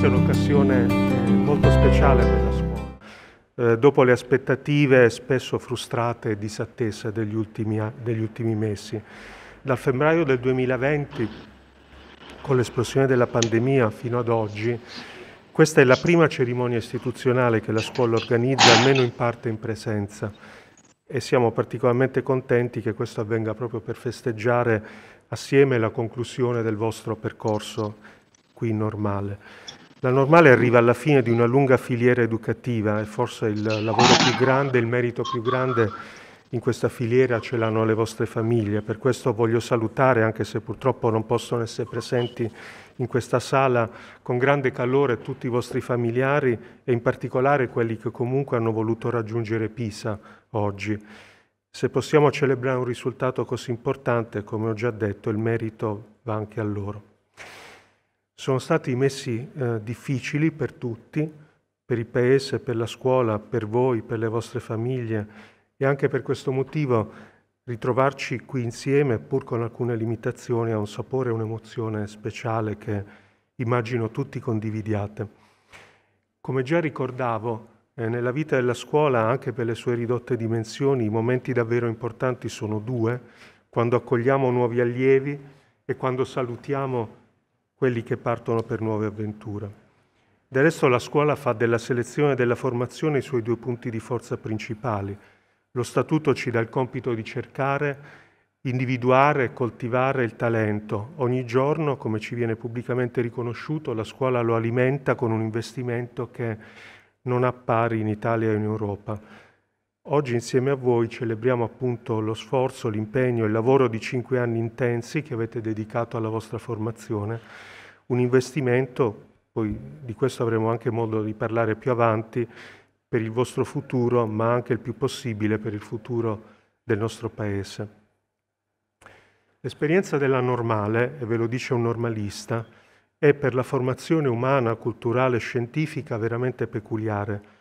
questa è un'occasione eh, molto speciale per la scuola. Eh, dopo le aspettative spesso frustrate e disattese degli ultimi, degli ultimi mesi, dal febbraio del 2020, con l'esplosione della pandemia fino ad oggi, questa è la prima cerimonia istituzionale che la scuola organizza, almeno in parte in presenza, e siamo particolarmente contenti che questo avvenga proprio per festeggiare assieme la conclusione del vostro percorso qui normale. La normale arriva alla fine di una lunga filiera educativa e forse il lavoro più grande, il merito più grande in questa filiera ce l'hanno le vostre famiglie. Per questo voglio salutare, anche se purtroppo non possono essere presenti in questa sala, con grande calore tutti i vostri familiari e in particolare quelli che comunque hanno voluto raggiungere Pisa oggi. Se possiamo celebrare un risultato così importante, come ho già detto, il merito va anche a loro sono stati mesi eh, difficili per tutti, per il Paese, per la scuola, per voi, per le vostre famiglie e anche per questo motivo ritrovarci qui insieme, pur con alcune limitazioni, ha un sapore e un'emozione speciale che immagino tutti condividiate. Come già ricordavo, eh, nella vita della scuola, anche per le sue ridotte dimensioni, i momenti davvero importanti sono due, quando accogliamo nuovi allievi e quando salutiamo quelli che partono per nuove avventure. Del resto la scuola fa della selezione e della formazione i suoi due punti di forza principali. Lo statuto ci dà il compito di cercare, individuare e coltivare il talento. Ogni giorno, come ci viene pubblicamente riconosciuto, la scuola lo alimenta con un investimento che non ha pari in Italia e in Europa. Oggi insieme a voi celebriamo appunto lo sforzo, l'impegno, e il lavoro di cinque anni intensi che avete dedicato alla vostra formazione, un investimento, poi di questo avremo anche modo di parlare più avanti, per il vostro futuro, ma anche il più possibile per il futuro del nostro Paese. L'esperienza della normale, e ve lo dice un normalista, è per la formazione umana, culturale e scientifica veramente peculiare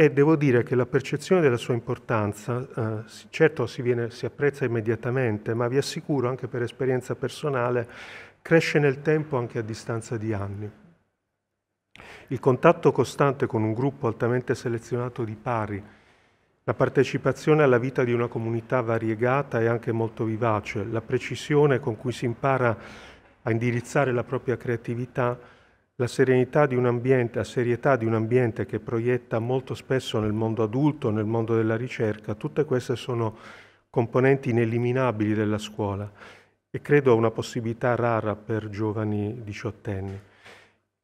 e devo dire che la percezione della sua importanza, eh, certo si, viene, si apprezza immediatamente, ma vi assicuro anche per esperienza personale, cresce nel tempo anche a distanza di anni. Il contatto costante con un gruppo altamente selezionato di pari, la partecipazione alla vita di una comunità variegata e anche molto vivace, la precisione con cui si impara a indirizzare la propria creatività, la serenità di un ambiente, la serietà di un ambiente che proietta molto spesso nel mondo adulto, nel mondo della ricerca, tutte queste sono componenti ineliminabili della scuola e credo una possibilità rara per giovani diciottenni.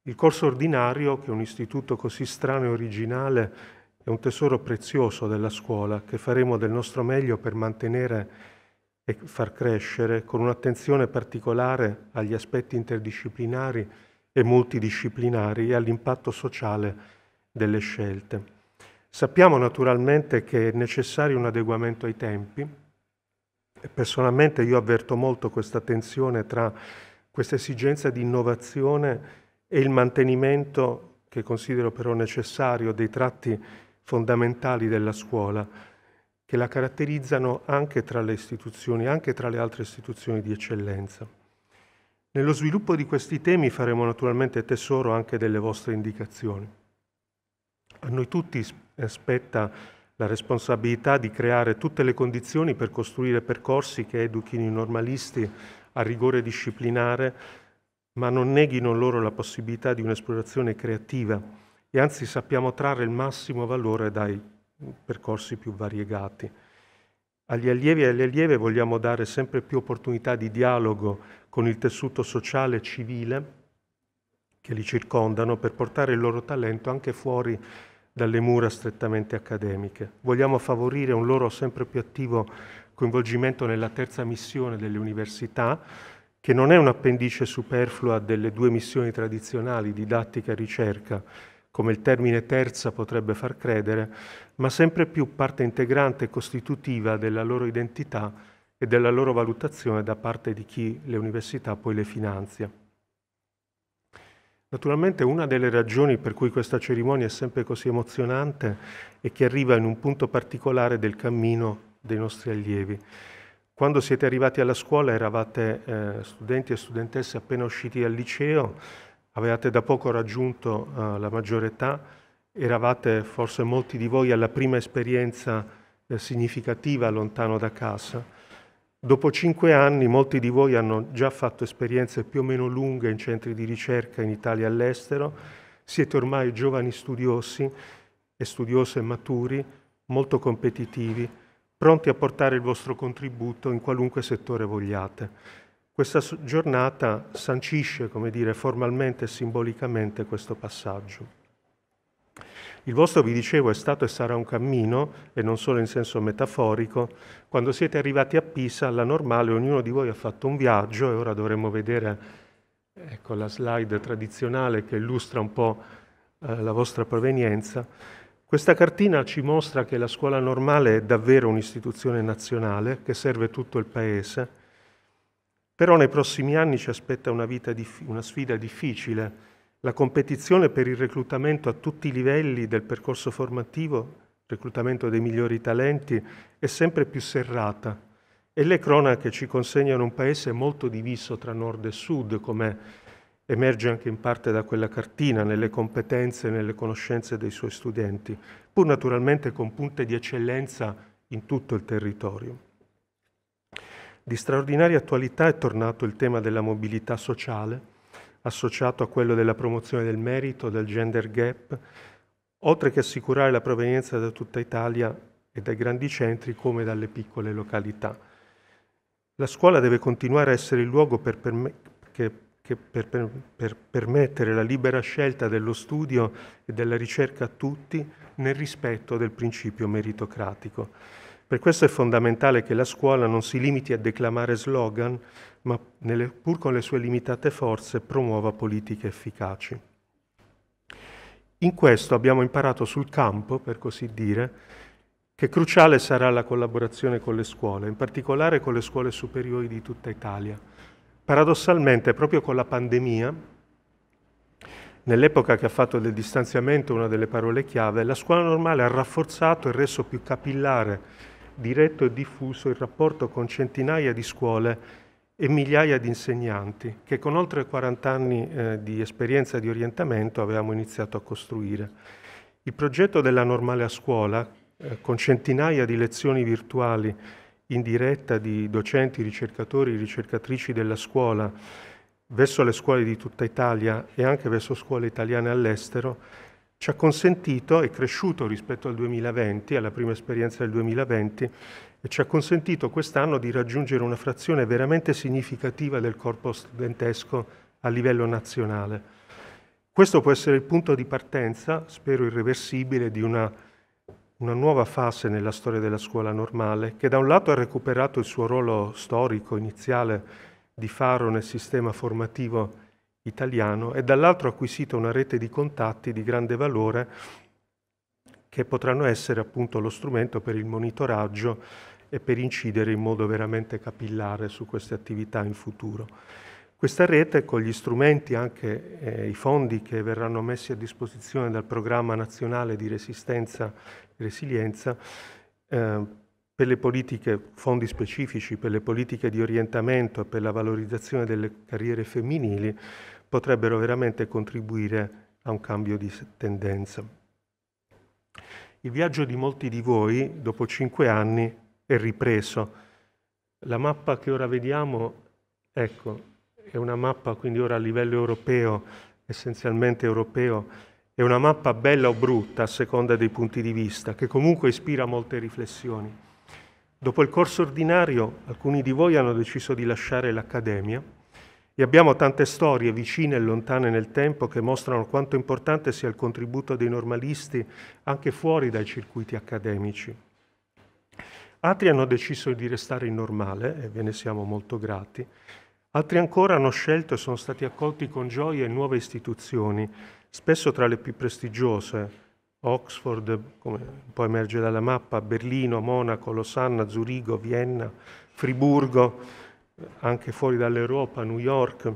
Il corso ordinario, che è un istituto così strano e originale, è un tesoro prezioso della scuola che faremo del nostro meglio per mantenere e far crescere con un'attenzione particolare agli aspetti interdisciplinari e multidisciplinari e all'impatto sociale delle scelte. Sappiamo naturalmente che è necessario un adeguamento ai tempi e personalmente io avverto molto questa tensione tra questa esigenza di innovazione e il mantenimento, che considero però necessario, dei tratti fondamentali della scuola, che la caratterizzano anche tra le istituzioni, anche tra le altre istituzioni di eccellenza. Nello sviluppo di questi temi faremo naturalmente tesoro anche delle vostre indicazioni. A noi tutti spetta la responsabilità di creare tutte le condizioni per costruire percorsi che educhino i normalisti a rigore disciplinare, ma non neghino loro la possibilità di un'esplorazione creativa e anzi sappiamo trarre il massimo valore dai percorsi più variegati. Agli allievi e alle allieve vogliamo dare sempre più opportunità di dialogo con il tessuto sociale e civile che li circondano per portare il loro talento anche fuori dalle mura strettamente accademiche. Vogliamo favorire un loro sempre più attivo coinvolgimento nella terza missione delle università, che non è un'appendice superflua delle due missioni tradizionali, didattica e ricerca, come il termine terza potrebbe far credere, ma sempre più parte integrante e costitutiva della loro identità e della loro valutazione da parte di chi le università poi le finanzia. Naturalmente una delle ragioni per cui questa cerimonia è sempre così emozionante è che arriva in un punto particolare del cammino dei nostri allievi. Quando siete arrivati alla scuola eravate eh, studenti e studentesse appena usciti dal liceo, avevate da poco raggiunto eh, la maggiore età, eravate forse molti di voi alla prima esperienza eh, significativa lontano da casa. Dopo cinque anni molti di voi hanno già fatto esperienze più o meno lunghe in centri di ricerca in Italia e all'estero, siete ormai giovani studiosi e studiose maturi, molto competitivi, pronti a portare il vostro contributo in qualunque settore vogliate. Questa giornata sancisce, come dire, formalmente e simbolicamente questo passaggio. Il vostro, vi dicevo, è stato e sarà un cammino, e non solo in senso metaforico. Quando siete arrivati a Pisa, alla normale, ognuno di voi ha fatto un viaggio e ora dovremmo vedere ecco, la slide tradizionale che illustra un po' eh, la vostra provenienza. Questa cartina ci mostra che la scuola normale è davvero un'istituzione nazionale che serve tutto il Paese, però nei prossimi anni ci aspetta una, diffi- una sfida difficile la competizione per il reclutamento a tutti i livelli del percorso formativo, reclutamento dei migliori talenti, è sempre più serrata e le cronache ci consegnano un paese molto diviso tra nord e sud, come emerge anche in parte da quella cartina, nelle competenze e nelle conoscenze dei suoi studenti, pur naturalmente con punte di eccellenza in tutto il territorio. Di straordinaria attualità è tornato il tema della mobilità sociale, associato a quello della promozione del merito, del gender gap, oltre che assicurare la provenienza da tutta Italia e dai grandi centri come dalle piccole località. La scuola deve continuare a essere il luogo per, perme- che, che per, per permettere la libera scelta dello studio e della ricerca a tutti nel rispetto del principio meritocratico. Per questo è fondamentale che la scuola non si limiti a declamare slogan, ma nelle, pur con le sue limitate forze promuova politiche efficaci. In questo abbiamo imparato sul campo, per così dire, che cruciale sarà la collaborazione con le scuole, in particolare con le scuole superiori di tutta Italia. Paradossalmente, proprio con la pandemia, nell'epoca che ha fatto del distanziamento una delle parole chiave, la scuola normale ha rafforzato e reso più capillare, diretto e diffuso il rapporto con centinaia di scuole e migliaia di insegnanti che con oltre 40 anni eh, di esperienza di orientamento avevamo iniziato a costruire. Il progetto della normale a scuola, eh, con centinaia di lezioni virtuali in diretta di docenti, ricercatori, ricercatrici della scuola, verso le scuole di tutta Italia e anche verso scuole italiane all'estero, ci ha consentito, è cresciuto rispetto al 2020, alla prima esperienza del 2020, e ci ha consentito quest'anno di raggiungere una frazione veramente significativa del corpo studentesco a livello nazionale. Questo può essere il punto di partenza, spero irreversibile, di una, una nuova fase nella storia della scuola normale, che da un lato ha recuperato il suo ruolo storico iniziale di faro nel sistema formativo italiano e dall'altro ha acquisito una rete di contatti di grande valore che potranno essere appunto lo strumento per il monitoraggio e per incidere in modo veramente capillare su queste attività in futuro. Questa rete con gli strumenti, e anche eh, i fondi che verranno messi a disposizione dal Programma Nazionale di Resistenza e Resilienza, eh, per le politiche, fondi specifici per le politiche di orientamento e per la valorizzazione delle carriere femminili, potrebbero veramente contribuire a un cambio di tendenza. Il viaggio di molti di voi, dopo cinque anni, e ripreso. La mappa che ora vediamo, ecco, è una mappa quindi ora a livello europeo, essenzialmente europeo, è una mappa bella o brutta a seconda dei punti di vista, che comunque ispira molte riflessioni. Dopo il corso ordinario alcuni di voi hanno deciso di lasciare l'accademia e abbiamo tante storie vicine e lontane nel tempo che mostrano quanto importante sia il contributo dei normalisti anche fuori dai circuiti accademici. Altri hanno deciso di restare in normale e ve ne siamo molto grati. Altri ancora hanno scelto e sono stati accolti con gioia in nuove istituzioni, spesso tra le più prestigiose, Oxford, come poi emerge dalla mappa, Berlino, Monaco, Losanna, Zurigo, Vienna, Friburgo, anche fuori dall'Europa, New York.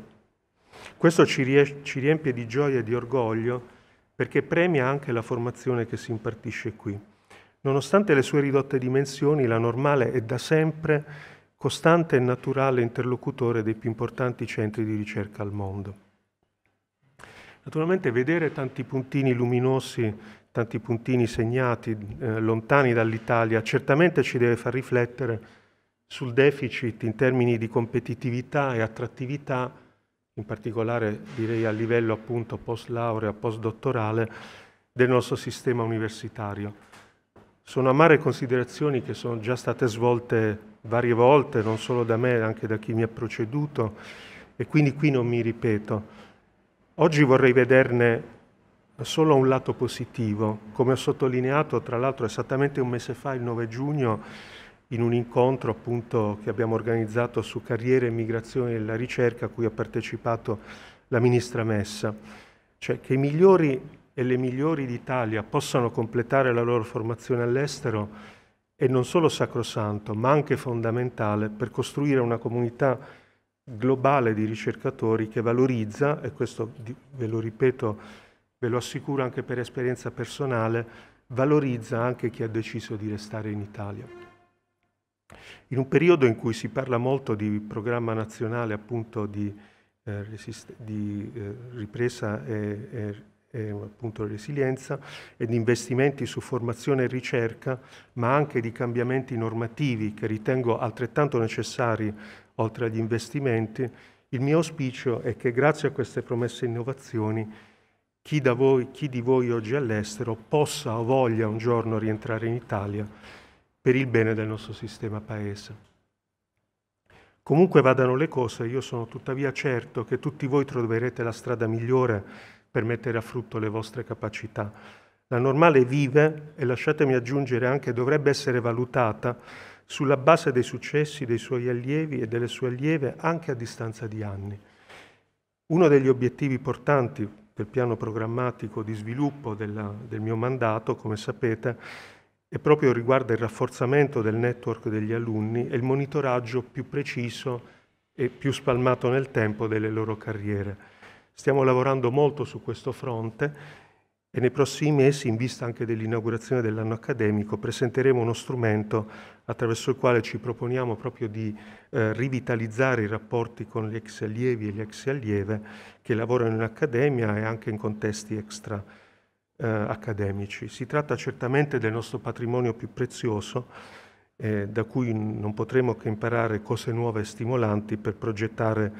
Questo ci, ries- ci riempie di gioia e di orgoglio perché premia anche la formazione che si impartisce qui. Nonostante le sue ridotte dimensioni, la normale è da sempre costante e naturale interlocutore dei più importanti centri di ricerca al mondo. Naturalmente vedere tanti puntini luminosi, tanti puntini segnati eh, lontani dall'Italia, certamente ci deve far riflettere sul deficit in termini di competitività e attrattività, in particolare direi a livello appunto post laurea, post dottorale, del nostro sistema universitario. Sono amare considerazioni che sono già state svolte varie volte, non solo da me, anche da chi mi ha preceduto, e quindi qui non mi ripeto. Oggi vorrei vederne solo un lato positivo. Come ho sottolineato, tra l'altro, esattamente un mese fa, il 9 giugno, in un incontro appunto che abbiamo organizzato su carriere, migrazione e la ricerca, a cui ha partecipato la ministra Messa, cioè che i migliori e le migliori d'Italia possano completare la loro formazione all'estero è non solo sacrosanto, ma anche fondamentale per costruire una comunità globale di ricercatori che valorizza, e questo ve lo ripeto, ve lo assicuro anche per esperienza personale, valorizza anche chi ha deciso di restare in Italia. In un periodo in cui si parla molto di programma nazionale appunto di, eh, di eh, ripresa e, e e eh, appunto la resilienza e di investimenti su formazione e ricerca, ma anche di cambiamenti normativi che ritengo altrettanto necessari oltre agli investimenti, il mio auspicio è che grazie a queste promesse innovazioni chi, voi, chi di voi oggi all'estero possa o voglia un giorno rientrare in Italia per il bene del nostro sistema paese. Comunque vadano le cose, io sono tuttavia certo che tutti voi troverete la strada migliore per mettere a frutto le vostre capacità. La normale vive, e lasciatemi aggiungere anche dovrebbe essere valutata, sulla base dei successi dei suoi allievi e delle sue allieve anche a distanza di anni. Uno degli obiettivi portanti del piano programmatico di sviluppo della, del mio mandato, come sapete, e proprio riguarda il rafforzamento del network degli alunni e il monitoraggio più preciso e più spalmato nel tempo delle loro carriere. Stiamo lavorando molto su questo fronte e nei prossimi mesi, in vista anche dell'inaugurazione dell'anno accademico, presenteremo uno strumento attraverso il quale ci proponiamo proprio di eh, rivitalizzare i rapporti con gli ex allievi e gli ex allieve che lavorano in accademia e anche in contesti extra eh, accademici. Si tratta certamente del nostro patrimonio più prezioso, eh, da cui non potremo che imparare cose nuove e stimolanti per progettare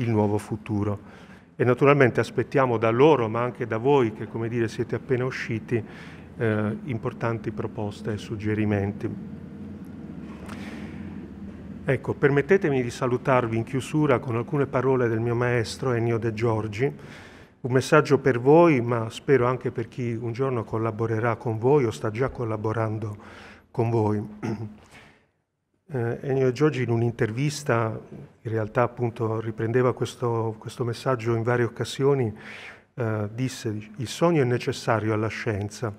il nuovo futuro e naturalmente aspettiamo da loro, ma anche da voi che come dire siete appena usciti, eh, importanti proposte e suggerimenti. Ecco, permettetemi di salutarvi in chiusura con alcune parole del mio maestro Ennio De Giorgi, un messaggio per voi, ma spero anche per chi un giorno collaborerà con voi o sta già collaborando con voi. Eh, Ennio Giorgi in un'intervista, in realtà appunto riprendeva questo, questo messaggio in varie occasioni, eh, disse il sogno è necessario alla scienza.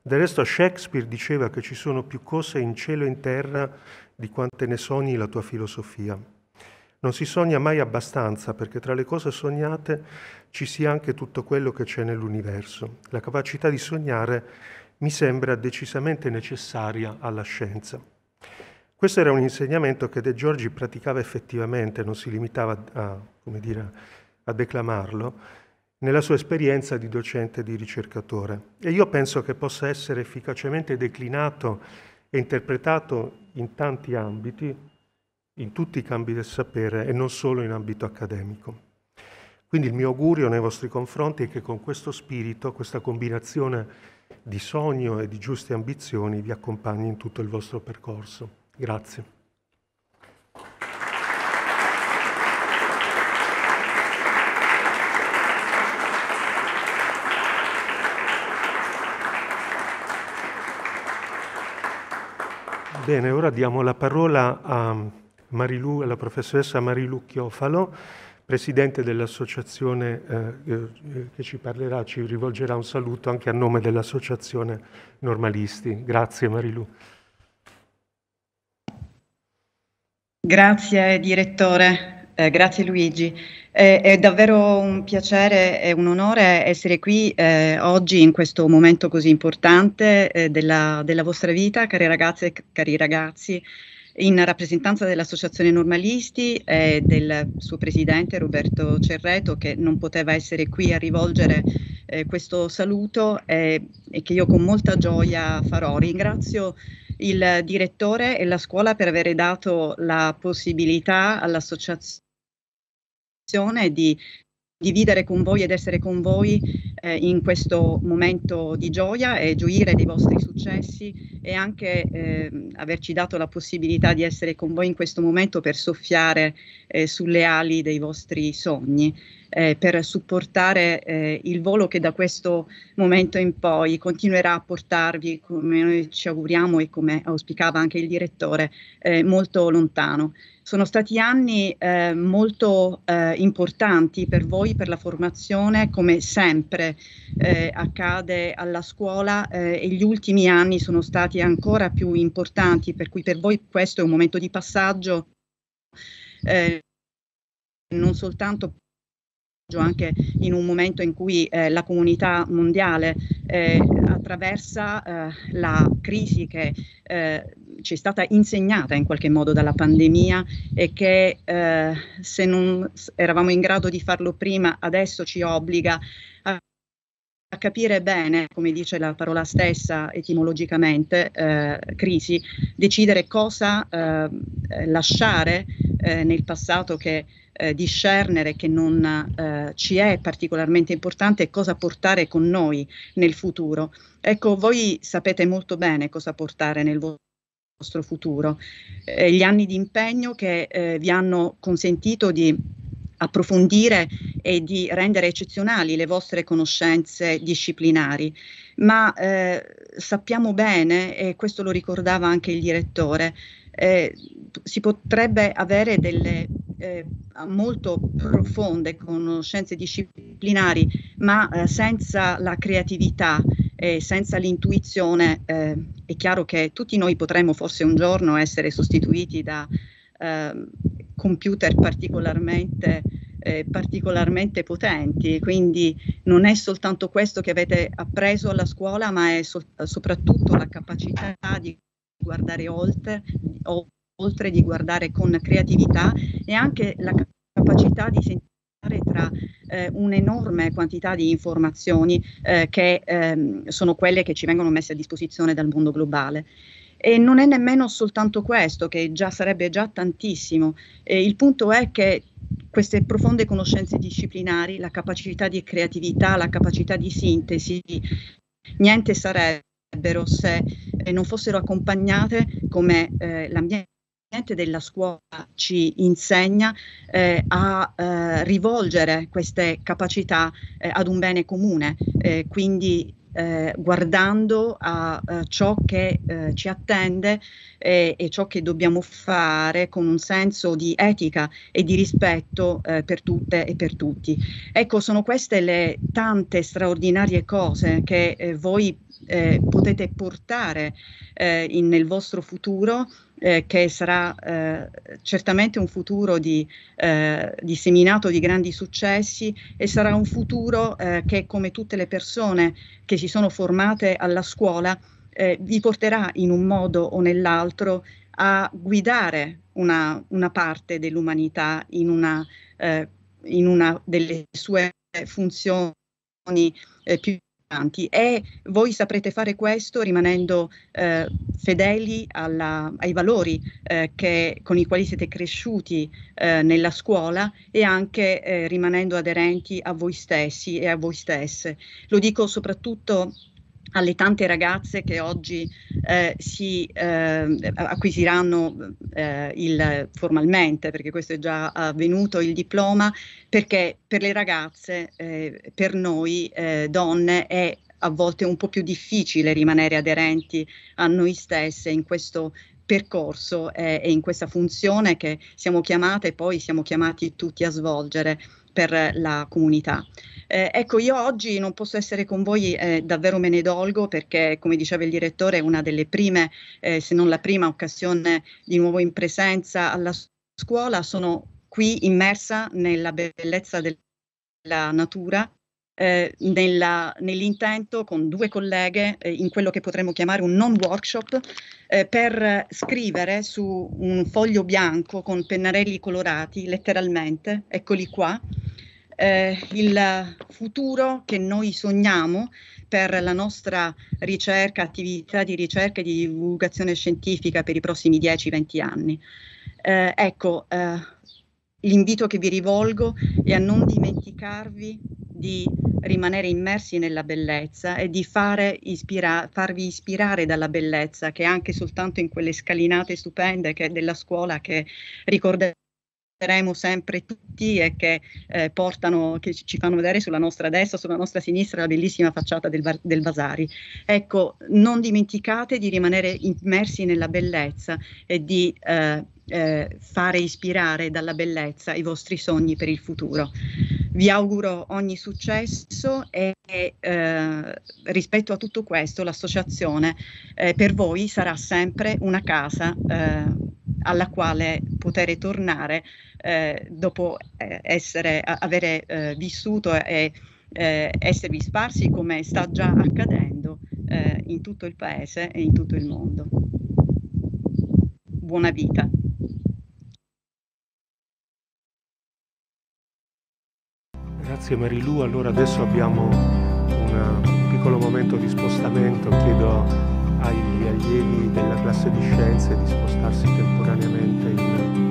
Del resto Shakespeare diceva che ci sono più cose in cielo e in terra di quante ne sogni la tua filosofia. Non si sogna mai abbastanza perché tra le cose sognate ci sia anche tutto quello che c'è nell'universo. La capacità di sognare mi sembra decisamente necessaria alla scienza. Questo era un insegnamento che De Giorgi praticava effettivamente, non si limitava a, dire, a declamarlo, nella sua esperienza di docente e di ricercatore. E io penso che possa essere efficacemente declinato e interpretato in tanti ambiti, in tutti i campi del sapere e non solo in ambito accademico. Quindi il mio augurio nei vostri confronti è che con questo spirito, questa combinazione di sogno e di giuste ambizioni vi accompagni in tutto il vostro percorso. Grazie. Bene, ora diamo la parola a Marilu, alla professoressa Marilu Chiofalo, presidente dell'associazione eh, eh, che ci parlerà, ci rivolgerà un saluto anche a nome dell'associazione normalisti. Grazie Marilu. Grazie direttore, eh, grazie Luigi. Eh, è davvero un piacere e un onore essere qui eh, oggi in questo momento così importante eh, della, della, vostra vita, care ragazze e cari ragazzi, in rappresentanza dell'Associazione Normalisti e del suo presidente Roberto Cerreto che non poteva essere qui a rivolgere eh, questo saluto eh, e che io con molta gioia farò. Ringrazio il direttore e la scuola per avere dato la possibilità all'associazione di dividere con voi ed essere con voi eh, in questo momento di gioia e gioire dei vostri successi e anche eh, averci dato la possibilità di essere con voi in questo momento per soffiare eh, sulle ali dei vostri sogni, eh, per supportare eh, il volo che da questo momento in poi continuerà a portarvi, come noi ci auguriamo e come auspicava anche il direttore, eh, molto lontano. Sono stati anni eh, molto eh, importanti per voi, per la formazione, come sempre eh, accade alla scuola eh, e gli ultimi anni sono stati ancora più importanti, per cui per voi questo è un momento di passaggio eh, non soltanto anche in un momento in cui eh, la comunità mondiale eh, attraversa eh, la crisi che eh, ci è stata insegnata in qualche modo dalla pandemia e che eh, se non eravamo in grado di farlo prima, adesso ci obbliga a a capire bene, come dice la parola stessa etimologicamente, eh, crisi, decidere cosa eh, lasciare eh, nel passato che eh, discernere che non eh, ci è particolarmente importante e cosa portare con noi nel futuro. Ecco, voi sapete molto bene cosa portare nel vostro vostro futuro, eh, gli anni di impegno che eh, vi hanno consentito di approfondire e di rendere eccezionali le vostre conoscenze disciplinari, ma eh, sappiamo bene, e questo lo ricordava anche il direttore, eh, si potrebbe avere delle eh, molto profonde conoscenze disciplinari, ma eh, senza la creatività e senza l'intuizione eh, è chiaro che tutti noi potremmo forse un giorno essere sostituiti da eh, computer particolarmente, eh, particolarmente potenti, quindi non è soltanto questo che avete appreso alla scuola, ma è so- soprattutto la capacità di guardare oltre, oltre, di guardare con creatività e anche la capacità di sentire tra eh, un'enorme quantità di informazioni eh, che ehm, sono quelle che ci vengono messe a disposizione dal mondo globale. E non è nemmeno soltanto questo, che già sarebbe già tantissimo. E il punto è che queste profonde conoscenze disciplinari, la capacità di creatività, la capacità di sintesi, niente sarebbero se eh, non fossero accompagnate come eh, l'ambiente della scuola ci insegna eh, a eh, rivolgere queste capacità eh, ad un bene comune, eh, quindi eh, guardando a, a, eh, ciò che eh, ci attende eh, e, ciò che dobbiamo fare con un senso di etica e di rispetto eh, per tutte e per tutti. Ecco, sono queste le tante straordinarie cose che eh, voi eh, potete portare eh, in, nel vostro futuro, eh, che sarà eh, certamente un futuro di, eh, disseminato di grandi successi e sarà un futuro eh, che, come tutte le persone che si sono formate alla scuola, vi porterà in un modo o nell'altro a guidare una, una parte dell'umanità in una, in una delle sue funzioni più e voi saprete fare questo rimanendo eh, fedeli alla, ai valori eh, che, con i quali siete cresciuti eh, nella scuola e anche eh, rimanendo aderenti a voi stessi e a voi stesse. Lo dico soprattutto alle tante ragazze che oggi eh, si eh, acquisiranno eh, il, formalmente, perché questo è già avvenuto, il diploma, perché per le ragazze, eh, per noi eh, donne, è a volte un po' più difficile rimanere aderenti a noi stesse in questo percorso eh, e in questa funzione che siamo chiamate e poi siamo chiamati tutti a svolgere per la comunità. Eh, ecco, io oggi non posso essere con voi, eh, davvero me ne dolgo perché, come diceva il direttore, è una delle prime, eh, se non la prima occasione di nuovo in presenza alla scuola. Sono qui immersa nella bellezza della natura eh, nella, nell'intento con due colleghe eh, in quello che potremmo chiamare un non workshop eh, per scrivere su un foglio bianco con pennarelli colorati, letteralmente, eccoli qua, eh, il futuro che noi sogniamo per la nostra ricerca, attività di ricerca e di divulgazione scientifica per i prossimi 10-20 anni. Eh, ecco, eh, l'invito che vi rivolgo è a non dimenticarvi di rimanere immersi nella bellezza e di ispira- farvi ispirare dalla bellezza che anche soltanto in quelle scalinate stupende della scuola che ricorderemo sempre tutti e che eh, portano, che ci fanno vedere sulla nostra destra, sulla nostra sinistra la bellissima facciata del, del Vasari. Ecco, non dimenticate di rimanere immersi nella bellezza e di eh, eh, fare ispirare dalla bellezza i vostri sogni per il futuro. Vi auguro ogni successo e eh, rispetto a tutto questo l'associazione eh, per voi sarà sempre una casa eh, alla quale poter tornare eh, dopo eh, essere, avere vissuto e esservi sparsi come sta già accadendo in tutto il paese e in tutto il mondo. Buona vita. Grazie Marilu, allora adesso abbiamo eh, un piccolo momento di spostamento, chiedo agli allievi della classe di scienze di spostarsi temporaneamente in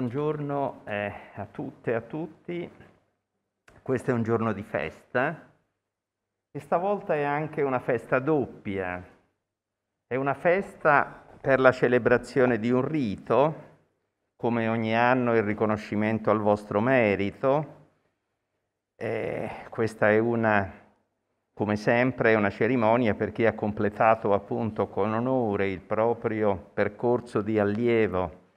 buongiorno eh, a tutte e a tutti. Questo è un giorno di festa e stavolta è anche una festa doppia. È una festa per la celebrazione di un rito, come ogni anno il riconoscimento al vostro merito. Eh, questa è una, come sempre, una cerimonia per chi ha completato appunto con onore il proprio percorso di allievo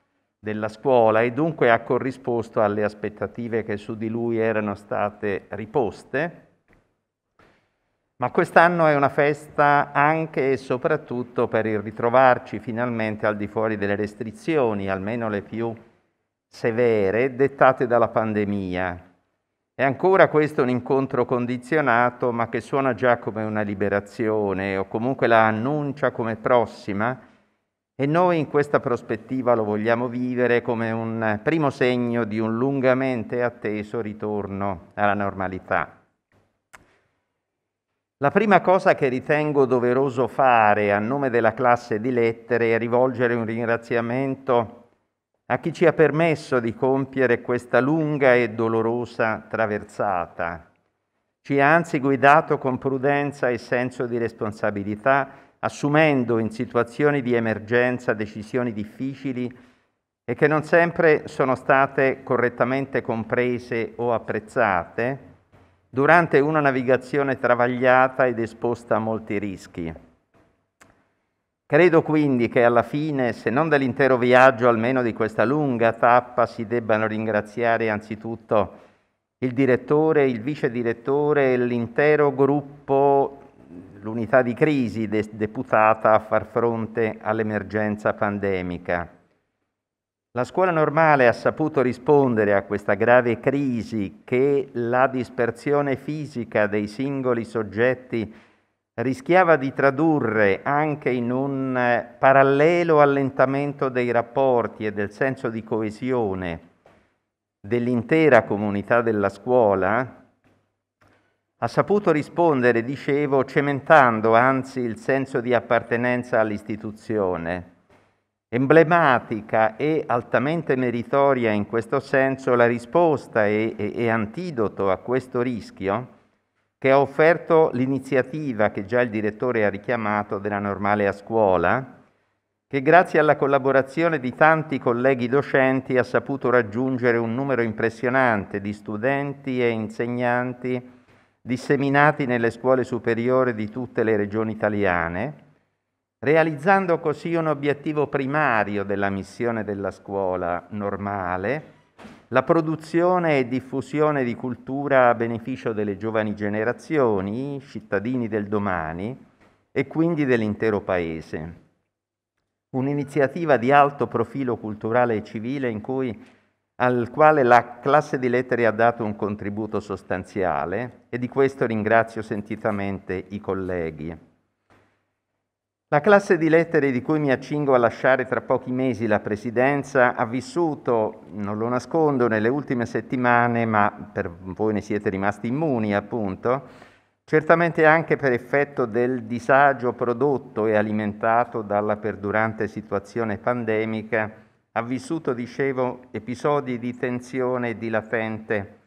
della scuola e dunque ha corrisposto alle aspettative che su di lui erano state riposte. Ma quest'anno è una festa anche e soprattutto per il ritrovarci finalmente al di fuori delle restrizioni, almeno le più severe, dettate dalla pandemia. E ancora questo è un incontro condizionato, ma che suona già come una liberazione o comunque la annuncia come prossima e noi in questa prospettiva lo vogliamo vivere come un primo segno di un lungamente atteso ritorno alla normalità. La prima cosa che ritengo doveroso fare a nome della classe di lettere è rivolgere un ringraziamento a chi ci ha permesso di compiere questa lunga e dolorosa traversata. Ci ha anzi guidato con prudenza e senso di responsabilità assumendo in situazioni di emergenza decisioni difficili e che non sempre sono state correttamente comprese o apprezzate durante una navigazione travagliata ed esposta a molti rischi. Credo quindi che alla fine, se non dell'intero viaggio, almeno di questa lunga tappa, si debbano ringraziare anzitutto il direttore, il vice direttore e l'intero gruppo l'unità di crisi deputata a far fronte all'emergenza pandemica. La scuola normale ha saputo rispondere a questa grave crisi che la dispersione fisica dei singoli soggetti rischiava di tradurre anche in un eh, parallelo allentamento dei rapporti e del senso di coesione dell'intera comunità della scuola, ha saputo rispondere, dicevo, cementando anzi il senso di appartenenza all'istituzione. Emblematica e altamente meritoria in questo senso la risposta e, e, e antidoto a questo rischio che ha offerto l'iniziativa che già il direttore ha richiamato della normale a scuola, che grazie alla collaborazione di tanti colleghi docenti ha saputo raggiungere un numero impressionante di studenti e insegnanti disseminati nelle scuole superiori di tutte le regioni italiane, realizzando così un obiettivo primario della missione della scuola normale, la produzione e diffusione di cultura a beneficio delle giovani generazioni, cittadini del domani e quindi dell'intero Paese. Un'iniziativa di alto profilo culturale e civile in cui al quale la classe di lettere ha dato un contributo sostanziale e di questo ringrazio sentitamente i colleghi. La classe di lettere di cui mi accingo a lasciare tra pochi mesi la presidenza ha vissuto, non lo nascondo, nelle ultime settimane, ma per voi ne siete rimasti immuni appunto, certamente anche per effetto del disagio prodotto e alimentato dalla perdurante situazione pandemica ha vissuto, dicevo, episodi di tensione e di latente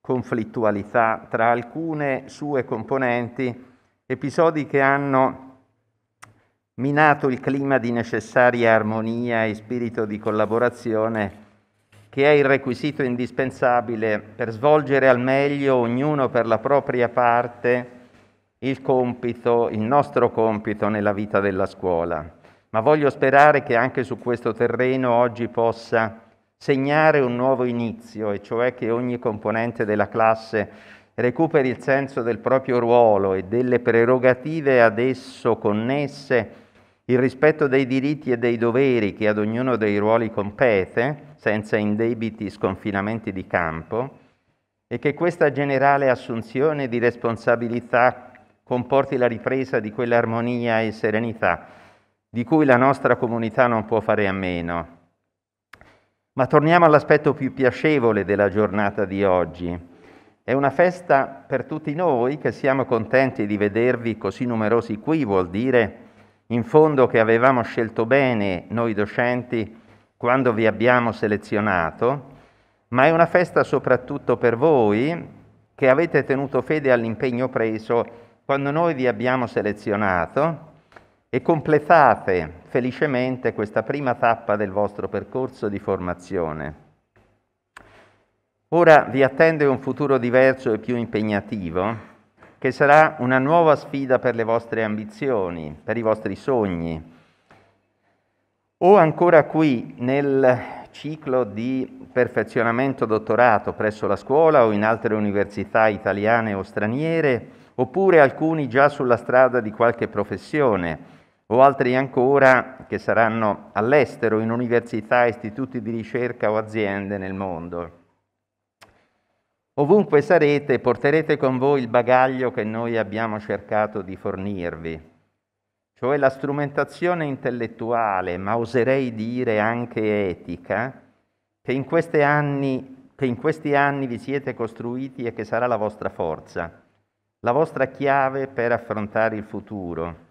conflittualità tra alcune sue componenti, episodi che hanno minato il clima di necessaria armonia e spirito di collaborazione che è il requisito indispensabile per svolgere al meglio, ognuno per la propria parte, il compito, il nostro compito nella vita della scuola ma voglio sperare che anche su questo terreno oggi possa segnare un nuovo inizio, e cioè che ogni componente della classe recuperi il senso del proprio ruolo e delle prerogative ad esso connesse, il rispetto dei diritti e dei doveri che ad ognuno dei ruoli compete, senza indebiti sconfinamenti di campo, e che questa generale assunzione di responsabilità comporti la ripresa di quell'armonia e serenità di cui la nostra comunità non può fare a meno. Ma torniamo all'aspetto più piacevole della giornata di oggi. È una festa per tutti noi che siamo contenti di vedervi così numerosi qui, vuol dire in fondo che avevamo scelto bene noi docenti quando vi abbiamo selezionato, ma è una festa soprattutto per voi che avete tenuto fede all'impegno preso quando noi vi abbiamo selezionato e completate felicemente questa prima tappa del vostro percorso di formazione. Ora vi attende un futuro diverso e più impegnativo, che sarà una nuova sfida per le vostre ambizioni, per i vostri sogni. O ancora qui nel ciclo di perfezionamento dottorato presso la scuola o in altre università italiane o straniere, oppure alcuni già sulla strada di qualche professione o altri ancora che saranno all'estero, in università, istituti di ricerca o aziende nel mondo. Ovunque sarete, porterete con voi il bagaglio che noi abbiamo cercato di fornirvi, cioè la strumentazione intellettuale, ma oserei dire anche etica, che in, anni, che in questi anni vi siete costruiti e che sarà la vostra forza, la vostra chiave per affrontare il futuro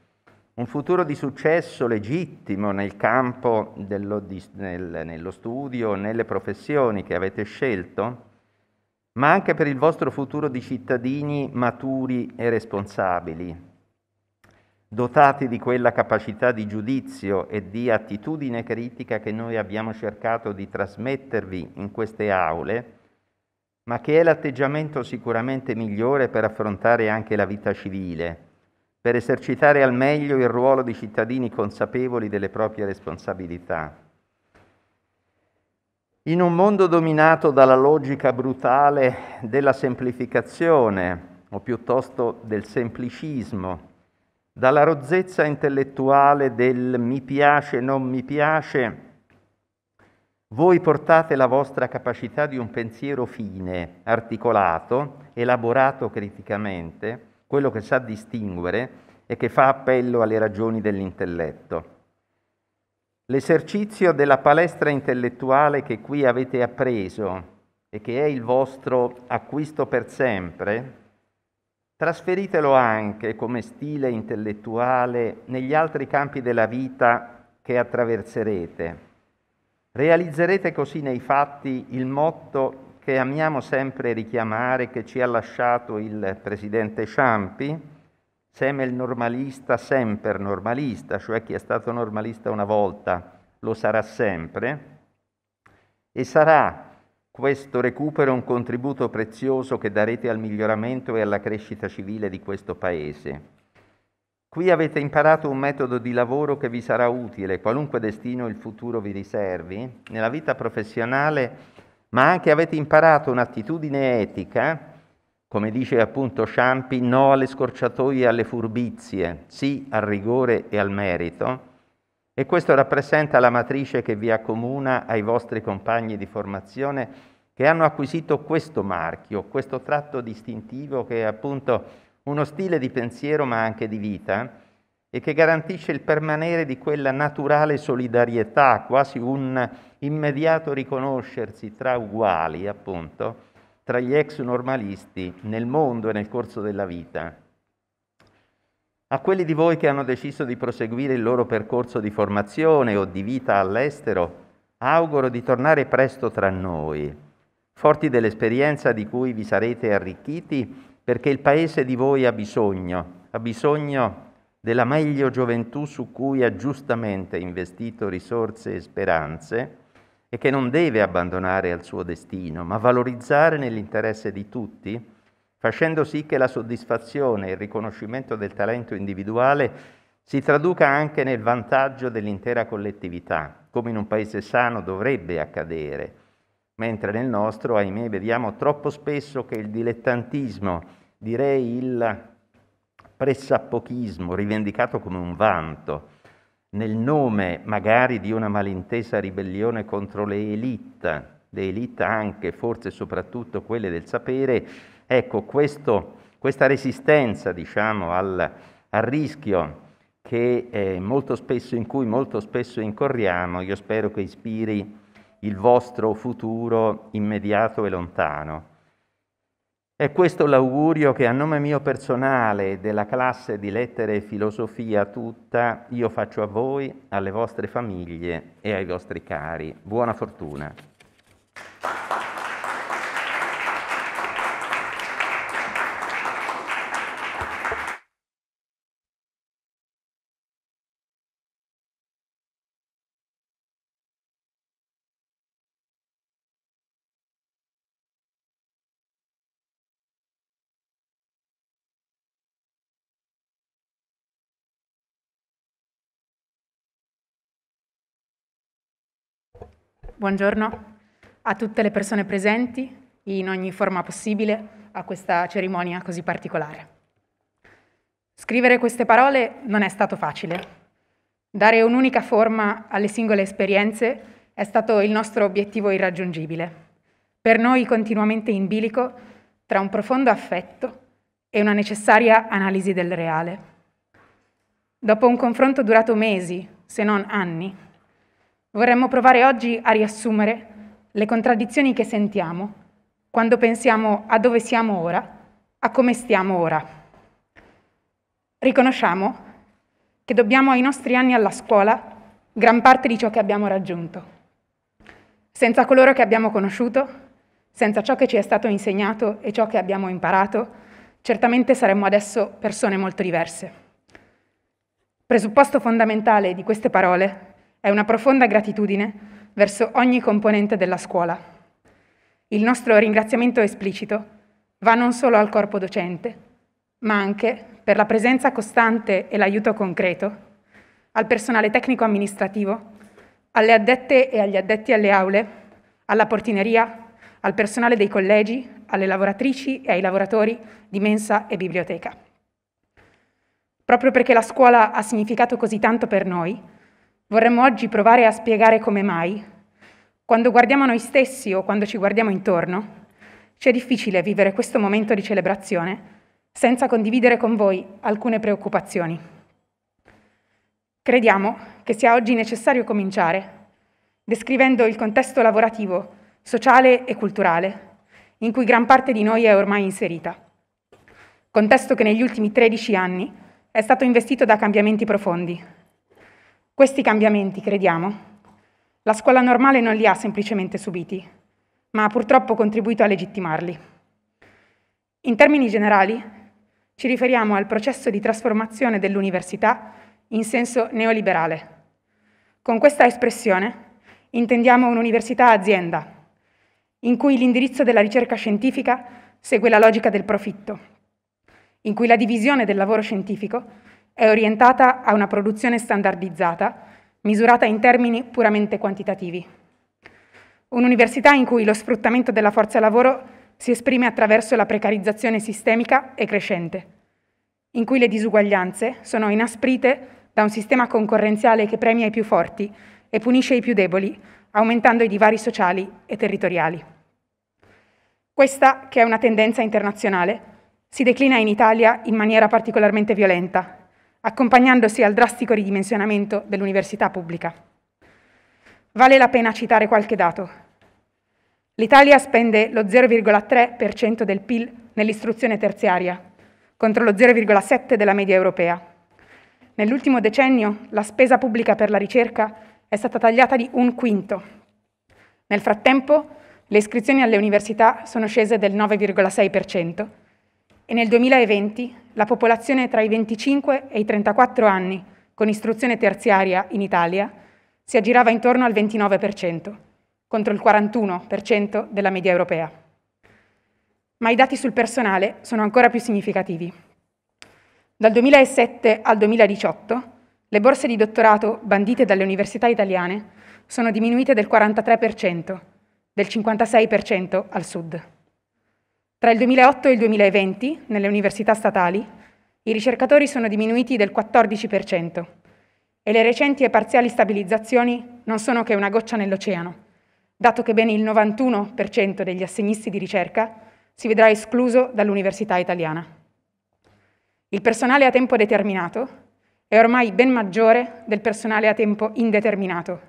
un futuro di successo legittimo nel campo dello, di, nel, nello studio, nelle professioni che avete scelto, ma anche per il vostro futuro di cittadini maturi e responsabili, dotati di quella capacità di giudizio e di attitudine critica che noi abbiamo cercato di trasmettervi in queste aule, ma che è l'atteggiamento sicuramente migliore per affrontare anche la vita civile per esercitare al meglio il ruolo di cittadini consapevoli delle proprie responsabilità. In un mondo dominato dalla logica brutale della semplificazione, o piuttosto del semplicismo, dalla rozzezza intellettuale del mi piace, non mi piace, voi portate la vostra capacità di un pensiero fine, articolato, elaborato criticamente, quello che sa distinguere e che fa appello alle ragioni dell'intelletto. L'esercizio della palestra intellettuale che qui avete appreso e che è il vostro acquisto per sempre, trasferitelo anche come stile intellettuale negli altri campi della vita che attraverserete. Realizzerete così nei fatti il motto che amiamo sempre richiamare, che ci ha lasciato il presidente Ciampi, semel normalista, sempre normalista, cioè chi è stato normalista una volta lo sarà sempre, e sarà questo recupero un contributo prezioso che darete al miglioramento e alla crescita civile di questo Paese. Qui avete imparato un metodo di lavoro che vi sarà utile, qualunque destino il futuro vi riservi. Nella vita professionale ma anche avete imparato un'attitudine etica, come dice appunto Ciampi, no alle scorciatoie e alle furbizie, sì al rigore e al merito, e questo rappresenta la matrice che vi accomuna ai vostri compagni di formazione che hanno acquisito questo marchio, questo tratto distintivo che è appunto uno stile di pensiero ma anche di vita, e che garantisce il permanere di quella naturale solidarietà, quasi un immediato riconoscersi tra uguali, appunto, tra gli ex normalisti nel mondo e nel corso della vita. A quelli di voi che hanno deciso di proseguire il loro percorso di formazione o di vita all'estero, auguro di tornare presto tra noi, forti dell'esperienza di cui vi sarete arricchiti, perché il Paese di voi ha bisogno, ha bisogno di della meglio gioventù su cui ha giustamente investito risorse e speranze e che non deve abbandonare al suo destino, ma valorizzare nell'interesse di tutti, facendo sì che la soddisfazione e il riconoscimento del talento individuale si traduca anche nel vantaggio dell'intera collettività, come in un paese sano dovrebbe accadere, mentre nel nostro, ahimè, vediamo troppo spesso che il dilettantismo, direi il pressappochismo rivendicato come un vanto, nel nome magari di una malintesa ribellione contro le elite, le elite anche, forse soprattutto quelle del sapere, ecco questo, questa resistenza diciamo, al, al rischio eh, spesso, in cui molto spesso incorriamo, io spero che ispiri il vostro futuro immediato e lontano. È questo l'augurio che a nome mio personale e della classe di lettere e filosofia tutta io faccio a voi, alle vostre famiglie e ai vostri cari. Buona fortuna. Buongiorno a tutte le persone presenti, in ogni forma possibile, a questa cerimonia così particolare. Scrivere queste parole non è stato facile. Dare un'unica forma alle singole esperienze è stato il nostro obiettivo irraggiungibile. Per noi continuamente in bilico tra un profondo affetto e una necessaria analisi del reale. Dopo un confronto durato mesi, se non anni, Vorremmo provare oggi a riassumere le contraddizioni che sentiamo quando pensiamo a dove siamo ora, a come stiamo ora. Riconosciamo che dobbiamo ai nostri anni alla scuola gran parte di ciò che abbiamo raggiunto. Senza coloro che abbiamo conosciuto, senza ciò che ci è stato insegnato e ciò che abbiamo imparato, certamente saremmo adesso persone molto diverse. Presupposto fondamentale di queste parole è una profonda gratitudine verso ogni componente della scuola. Il nostro ringraziamento esplicito va non solo al corpo docente, ma anche per la presenza costante e l'aiuto concreto al personale tecnico-amministrativo, alle addette e agli addetti alle aule, alla portineria, al personale dei collegi, alle lavoratrici e ai lavoratori di mensa e biblioteca. Proprio perché la scuola ha significato così tanto per noi, Vorremmo oggi provare a spiegare come mai, quando guardiamo noi stessi o quando ci guardiamo intorno, ci è difficile vivere questo momento di celebrazione senza condividere con voi alcune preoccupazioni. Crediamo che sia oggi necessario cominciare descrivendo il contesto lavorativo, sociale e culturale in cui gran parte di noi è ormai inserita. Contesto che negli ultimi 13 anni è stato investito da cambiamenti profondi, questi cambiamenti, crediamo, la scuola normale non li ha semplicemente subiti, ma ha purtroppo contribuito a legittimarli. In termini generali, ci riferiamo al processo di trasformazione dell'università in senso neoliberale. Con questa espressione intendiamo un'università azienda, in cui l'indirizzo della ricerca scientifica segue la logica del profitto, in cui la divisione del lavoro scientifico è orientata a una produzione standardizzata, misurata in termini puramente quantitativi. Un'università in cui lo sfruttamento della forza lavoro si esprime attraverso la precarizzazione sistemica e crescente, in cui le disuguaglianze sono inasprite da un sistema concorrenziale che premia i più forti e punisce i più deboli, aumentando i divari sociali e territoriali. Questa, che è una tendenza internazionale, si declina in Italia in maniera particolarmente violenta accompagnandosi al drastico ridimensionamento dell'università pubblica. Vale la pena citare qualche dato. L'Italia spende lo 0,3% del PIL nell'istruzione terziaria, contro lo 0,7% della media europea. Nell'ultimo decennio la spesa pubblica per la ricerca è stata tagliata di un quinto. Nel frattempo le iscrizioni alle università sono scese del 9,6% e nel 2020 la popolazione tra i 25 e i 34 anni con istruzione terziaria in Italia si aggirava intorno al 29%, contro il 41% della media europea. Ma i dati sul personale sono ancora più significativi. Dal 2007 al 2018 le borse di dottorato bandite dalle università italiane sono diminuite del 43%, del 56% al sud. Tra il 2008 e il 2020, nelle università statali, i ricercatori sono diminuiti del 14% e le recenti e parziali stabilizzazioni non sono che una goccia nell'oceano, dato che ben il 91% degli assegnisti di ricerca si vedrà escluso dall'università italiana. Il personale a tempo determinato è ormai ben maggiore del personale a tempo indeterminato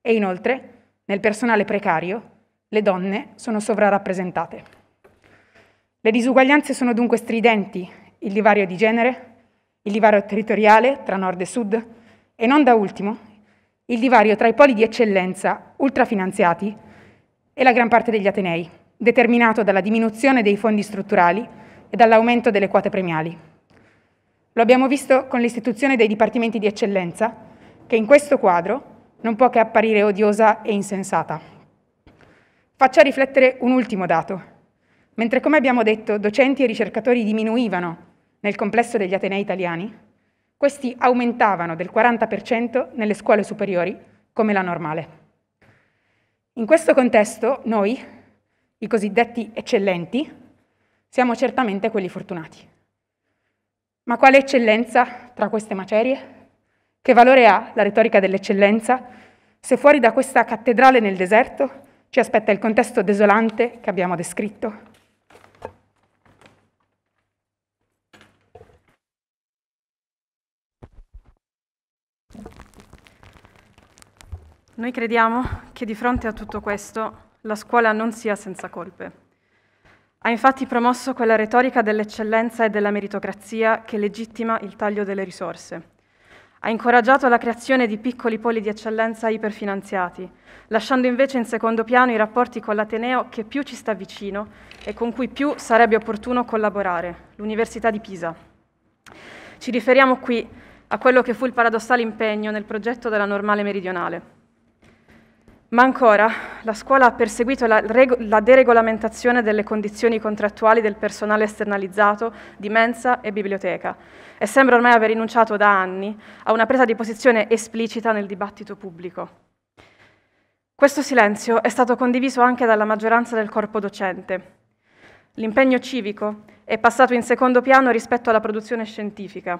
e inoltre nel personale precario le donne sono sovrarappresentate. Le disuguaglianze sono dunque stridenti, il divario di genere, il divario territoriale tra nord e sud e non da ultimo il divario tra i poli di eccellenza ultrafinanziati e la gran parte degli Atenei, determinato dalla diminuzione dei fondi strutturali e dall'aumento delle quote premiali. Lo abbiamo visto con l'istituzione dei dipartimenti di eccellenza, che in questo quadro non può che apparire odiosa e insensata. Faccia riflettere un ultimo dato. Mentre, come abbiamo detto, docenti e ricercatori diminuivano nel complesso degli Atenei italiani, questi aumentavano del 40% nelle scuole superiori, come la normale. In questo contesto, noi, i cosiddetti eccellenti, siamo certamente quelli fortunati. Ma quale eccellenza tra queste macerie? Che valore ha la retorica dell'eccellenza se fuori da questa cattedrale nel deserto ci aspetta il contesto desolante che abbiamo descritto? Noi crediamo che di fronte a tutto questo la scuola non sia senza colpe. Ha infatti promosso quella retorica dell'eccellenza e della meritocrazia che legittima il taglio delle risorse. Ha incoraggiato la creazione di piccoli poli di eccellenza iperfinanziati, lasciando invece in secondo piano i rapporti con l'Ateneo che più ci sta vicino e con cui più sarebbe opportuno collaborare, l'Università di Pisa. Ci riferiamo qui a quello che fu il paradossale impegno nel progetto della normale meridionale ma ancora, la scuola ha perseguito la, la, deregolamentazione delle condizioni contrattuali del personale esternalizzato di mensa e biblioteca e sembra ormai aver rinunciato da anni a una presa di posizione esplicita nel dibattito pubblico. Questo silenzio è stato condiviso anche dalla maggioranza del corpo docente. L'impegno civico è passato in secondo piano rispetto alla produzione scientifica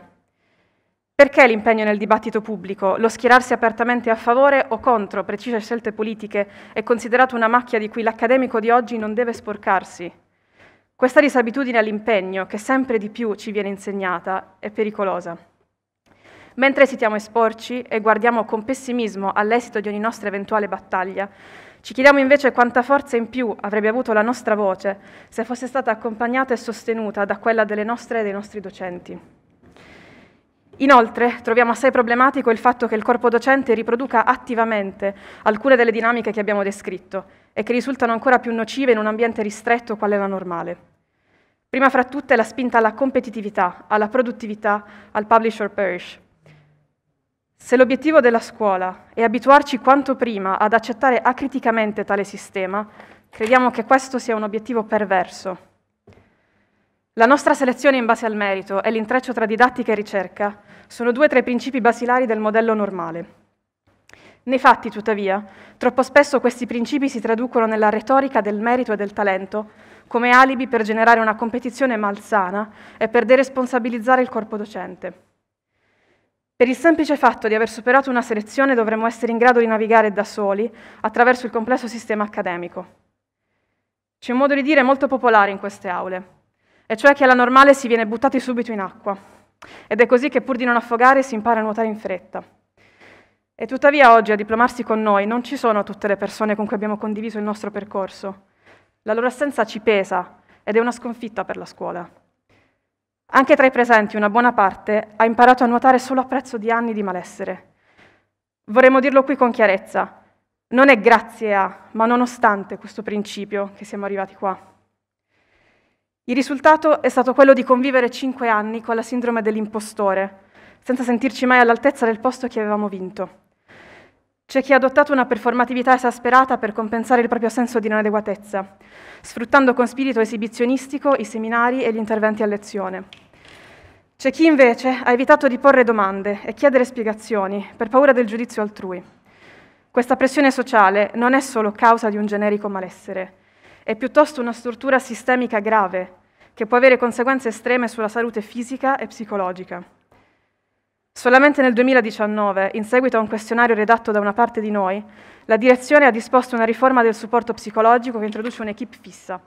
perché l'impegno nel dibattito pubblico, lo schierarsi apertamente a favore o contro precise scelte politiche è considerato una macchia di cui l'accademico di oggi non deve sporcarsi? Questa disabitudine all'impegno, che sempre di più ci viene insegnata, è pericolosa. Mentre esitiamo a esporci e guardiamo con pessimismo all'esito di ogni nostra eventuale battaglia, ci chiediamo invece quanta forza in più avrebbe avuto la nostra voce se fosse stata accompagnata e sostenuta da quella delle nostre e dei nostri docenti. Inoltre troviamo assai problematico il fatto che il corpo docente riproduca attivamente alcune delle dinamiche che abbiamo descritto e che risultano ancora più nocive in un ambiente ristretto quale la normale. Prima fra tutte la spinta alla competitività, alla produttività, al publish or perish. Se l'obiettivo della scuola è abituarci quanto prima ad accettare acriticamente tale sistema, crediamo che questo sia un obiettivo perverso. La nostra selezione in base al merito e l'intreccio tra didattica e ricerca sono due tra i principi basilari del modello normale. Nei fatti, tuttavia, troppo spesso questi principi si traducono nella retorica del merito e del talento, come alibi per generare una competizione malsana e per deresponsabilizzare il corpo docente. Per il semplice fatto di aver superato una selezione dovremmo essere in grado di navigare da soli attraverso il complesso sistema accademico. C'è un modo di dire molto popolare in queste aule, e cioè che alla normale si viene buttati subito in acqua. Ed è così che pur di non affogare si impara a nuotare in fretta. E tuttavia oggi a diplomarsi con noi non ci sono tutte le persone con cui abbiamo condiviso il nostro percorso. La loro assenza ci pesa ed è una sconfitta per la scuola. Anche tra i presenti una buona parte ha imparato a nuotare solo a prezzo di anni di malessere. Vorremmo dirlo qui con chiarezza. Non è grazie a, ma nonostante questo principio che siamo arrivati qua. Il risultato è stato quello di convivere cinque anni con la sindrome dell'impostore, senza sentirci mai all'altezza del posto che avevamo vinto. C'è chi ha adottato una performatività esasperata per compensare il proprio senso di inadeguatezza, sfruttando con spirito esibizionistico i seminari e gli interventi a lezione. C'è chi invece ha evitato di porre domande e chiedere spiegazioni per paura del giudizio altrui. Questa pressione sociale non è solo causa di un generico malessere, è piuttosto una struttura sistemica grave che può avere conseguenze estreme sulla salute fisica e psicologica. Solamente nel 2019, in seguito a un questionario redatto da una parte di noi, la direzione ha disposto una riforma del supporto psicologico che introduce un'equipe fissa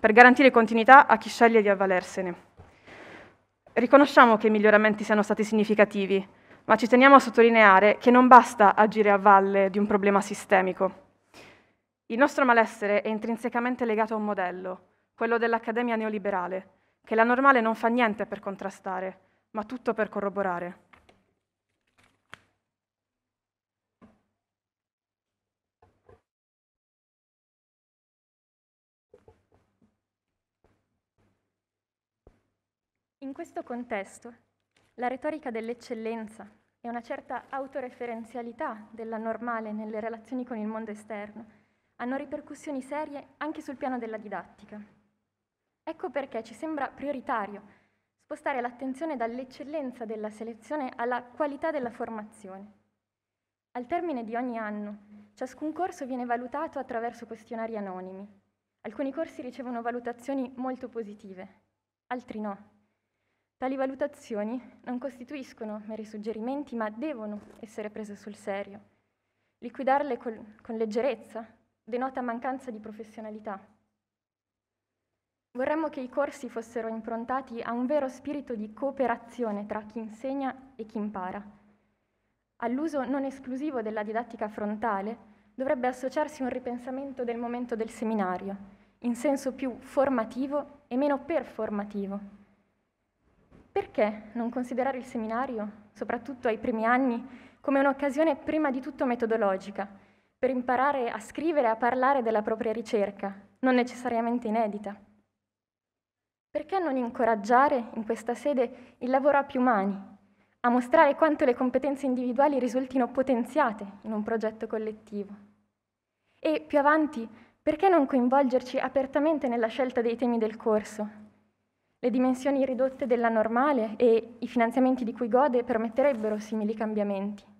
per garantire continuità a chi sceglie di avvalersene. Riconosciamo che i miglioramenti siano stati significativi, ma ci teniamo a sottolineare che non basta agire a valle di un problema sistemico. Il nostro malessere è intrinsecamente legato a un modello, quello dell'Accademia neoliberale, che la normale non fa niente per contrastare, ma tutto per corroborare. In questo contesto, la retorica dell'eccellenza e una certa autoreferenzialità della normale nelle relazioni con il mondo esterno hanno ripercussioni serie anche sul piano della didattica. Ecco perché ci sembra prioritario spostare l'attenzione dall'eccellenza della selezione alla qualità della formazione. Al termine di ogni anno, ciascun corso viene valutato attraverso questionari anonimi. Alcuni corsi ricevono valutazioni molto positive, altri no. Tali valutazioni non costituiscono meri suggerimenti, ma devono essere prese sul serio. Liquidarle col, con leggerezza denota mancanza di professionalità. Vorremmo che i corsi fossero improntati a un vero spirito di cooperazione tra chi insegna e chi impara. All'uso non esclusivo della didattica frontale dovrebbe associarsi un ripensamento del momento del seminario, in senso più formativo e meno performativo. Perché non considerare il seminario, soprattutto ai primi anni, come un'occasione prima di tutto metodologica, per imparare a scrivere e a parlare della propria ricerca, non necessariamente inedita. Perché non incoraggiare in questa sede il lavoro a più mani, a mostrare quanto le competenze individuali risultino potenziate in un progetto collettivo? E più avanti, perché non coinvolgerci apertamente nella scelta dei temi del corso, le dimensioni ridotte della normale e i finanziamenti di cui gode permetterebbero simili cambiamenti.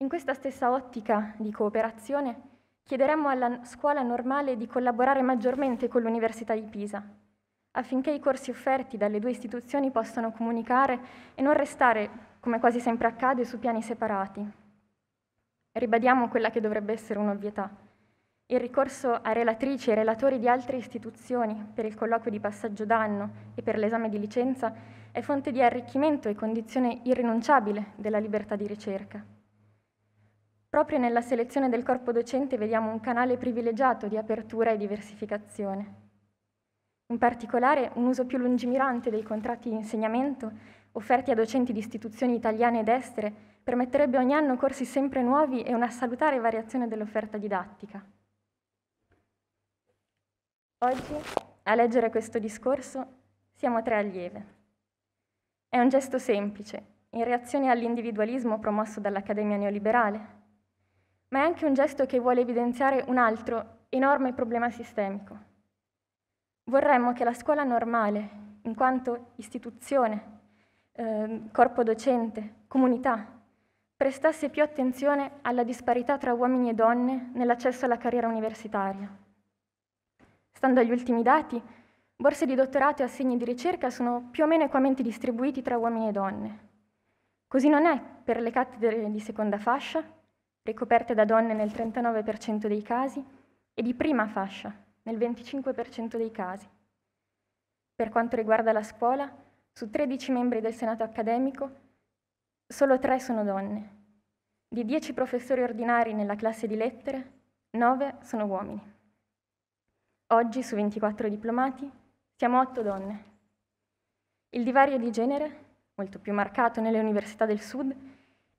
In questa stessa ottica di cooperazione chiederemmo alla scuola normale di collaborare maggiormente con l'Università di Pisa, affinché i corsi offerti dalle due istituzioni possano comunicare e non restare, come quasi sempre accade, su piani separati. Ribadiamo quella che dovrebbe essere un'ovvietà, il ricorso a relatrici e relatori di altre istituzioni per il colloquio di passaggio d'anno e per l'esame di licenza è fonte di arricchimento e condizione irrinunciabile della libertà di ricerca. Proprio nella selezione del corpo docente vediamo un canale privilegiato di apertura e diversificazione. In particolare, un uso più lungimirante dei contratti di insegnamento offerti a docenti di istituzioni italiane ed estere permetterebbe ogni anno corsi sempre nuovi e una salutare variazione dell'offerta didattica. Oggi, a leggere questo discorso, siamo tre allieve. È un gesto semplice, in reazione all'individualismo promosso dall'Accademia neoliberale, ma è anche un gesto che vuole evidenziare un altro enorme problema sistemico. Vorremmo che la scuola normale, in quanto istituzione, eh, corpo docente, comunità, prestasse più attenzione alla disparità tra uomini e donne nell'accesso alla carriera universitaria. Stando agli ultimi dati, borse di dottorato e assegni di ricerca sono più o meno equamente distribuiti tra uomini e donne. Così non è per le cattedre di seconda fascia, ricoperte da donne nel 39% dei casi, e di prima fascia nel 25% dei casi. Per quanto riguarda la scuola, su 13 membri del Senato accademico, solo 3 sono donne. Di 10 professori ordinari nella classe di lettere, 9 sono uomini. Oggi su 24 diplomati siamo 8 donne. Il divario di genere, molto più marcato nelle università del Sud,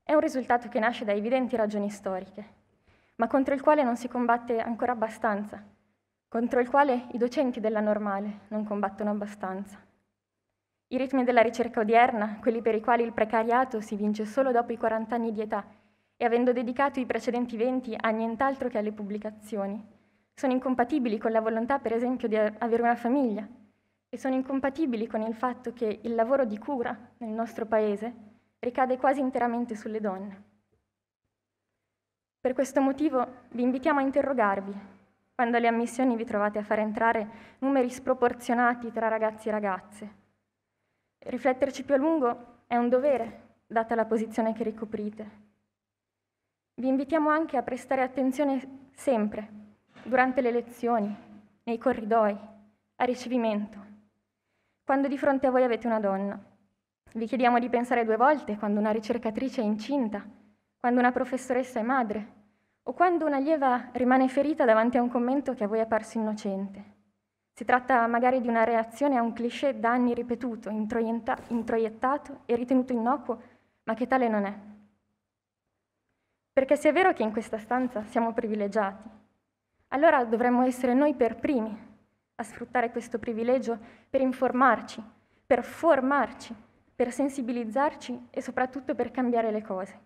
è un risultato che nasce da evidenti ragioni storiche, ma contro il quale non si combatte ancora abbastanza, contro il quale i docenti della normale non combattono abbastanza. I ritmi della ricerca odierna, quelli per i quali il precariato si vince solo dopo i 40 anni di età e avendo dedicato i precedenti 20 a nient'altro che alle pubblicazioni, sono incompatibili con la volontà, per esempio, di avere una famiglia e sono incompatibili con il fatto che il lavoro di cura nel nostro Paese ricade quasi interamente sulle donne. Per questo motivo vi invitiamo a interrogarvi quando alle ammissioni vi trovate a far entrare numeri sproporzionati tra ragazzi e ragazze. Rifletterci più a lungo è un dovere, data la posizione che ricoprite. Vi invitiamo anche a prestare attenzione sempre, durante le lezioni, nei corridoi, a ricevimento, quando di fronte a voi avete una donna vi chiediamo di pensare due volte quando una ricercatrice è incinta, quando una professoressa è madre o quando una lieva rimane ferita davanti a un commento che a voi è parso innocente. Si tratta magari di una reazione a un cliché da anni ripetuto, introiettato e ritenuto innocuo, ma che tale non è. Perché se è vero che in questa stanza siamo privilegiati, allora dovremmo essere noi per primi a sfruttare questo privilegio per informarci, per formarci per sensibilizzarci e soprattutto per cambiare le cose.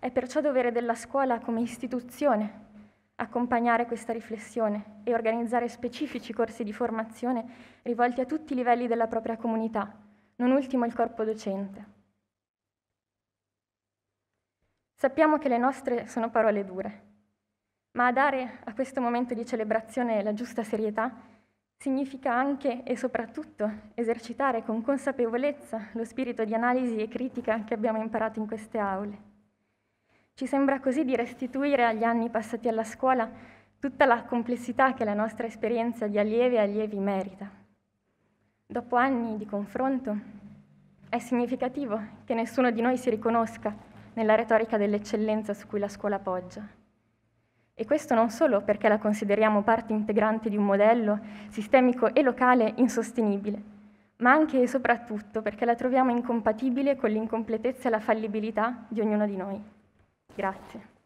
È perciò dovere della scuola come istituzione accompagnare questa riflessione e organizzare specifici corsi di formazione rivolti a tutti i livelli della propria comunità, non ultimo il corpo docente. Sappiamo che le nostre sono parole dure, ma a dare a questo momento di celebrazione la giusta serietà Significa anche e soprattutto esercitare con consapevolezza lo spirito di analisi e critica che abbiamo imparato in queste aule. Ci sembra così di restituire agli anni passati alla scuola tutta la complessità che la nostra esperienza di allievi e allievi merita. Dopo anni di confronto, è significativo che nessuno di noi si riconosca nella retorica dell'eccellenza su cui la scuola poggia. E questo non solo perché la consideriamo parte integrante di un modello sistemico e locale insostenibile, ma anche e soprattutto perché la troviamo incompatibile con l'incompletezza e la fallibilità di ognuno di noi. Grazie.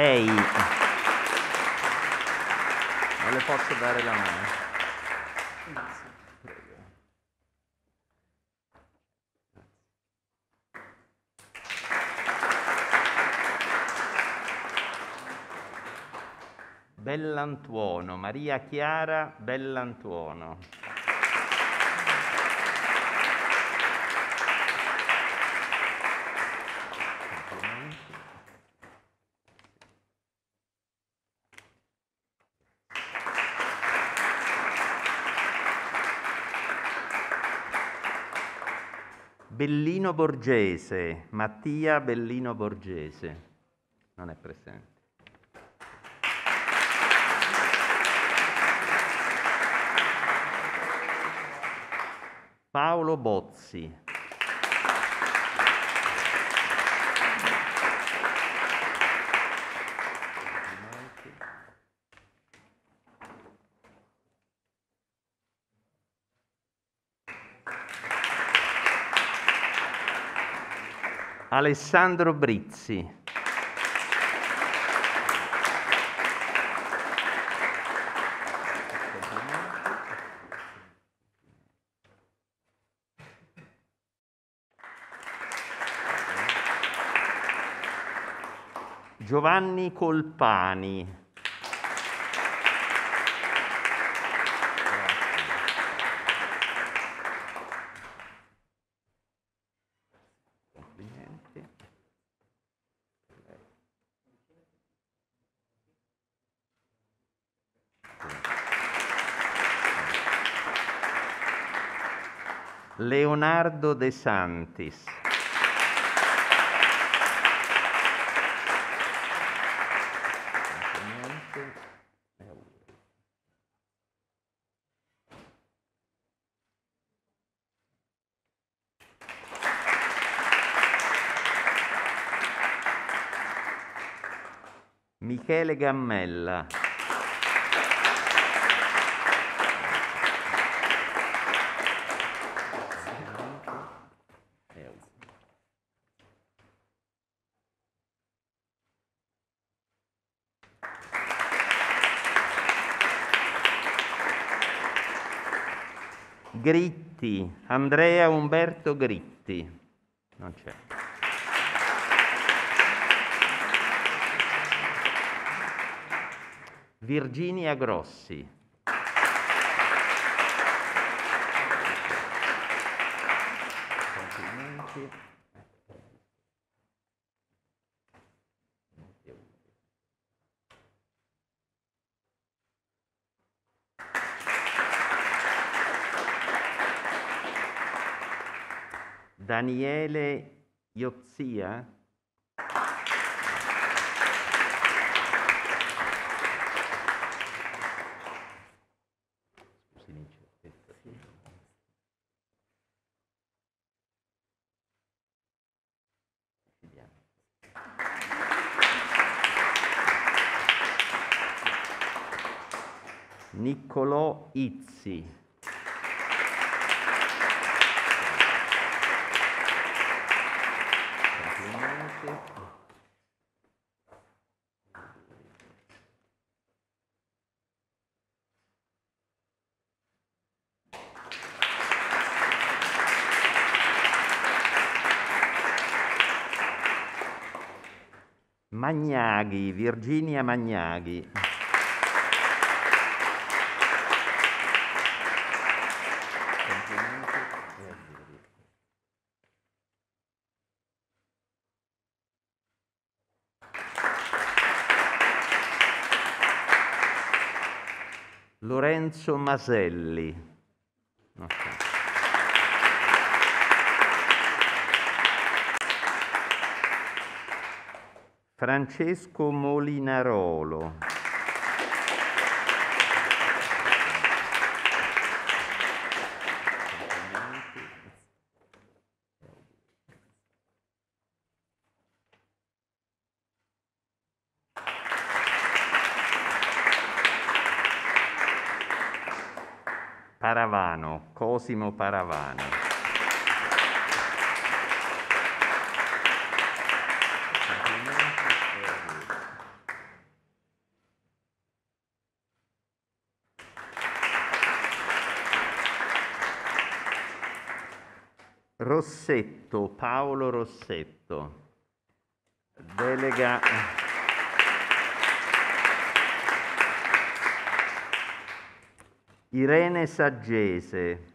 lei. Non le posso dare la mano. Bellantuono, Maria Chiara Bellantuono. Bellino Borgese, Mattia Bellino Borgese, non è presente. Paolo Bozzi, Alessandro Brizzi. Giovanni Colpani. Leonardo De Santis. Michele Gammella. Gritti, Andrea Umberto Gritti. Non c'è. Virginia Grossi. Complimenti. Daniele Iozia. Niccolò Izzi. Magnaghi, Virginia Magnaghi. Lorenzo Maselli. Francesco Molinarolo. Paravano, Cosimo Paravano. Paolo Rossetto, delega... Irene Saggese,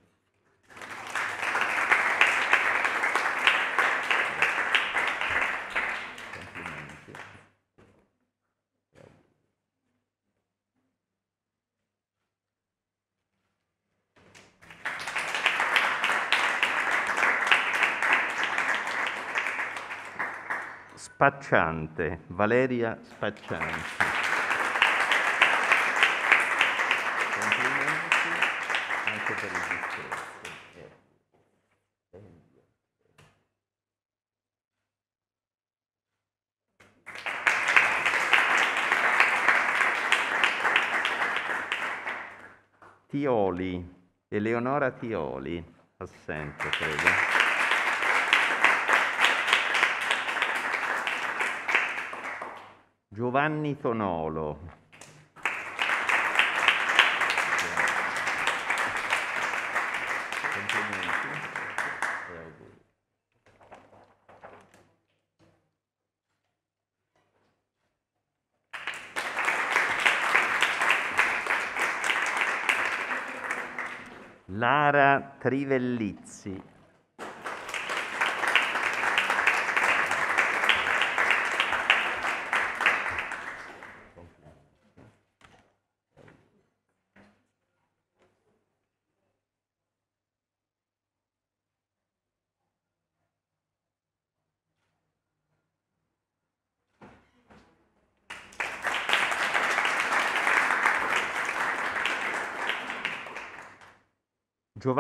Spacciante, Valeria Spacciante. Tioli, Eleonora Tioli, assente credo. Giovanni Tonolo. Lara Trivellizzi.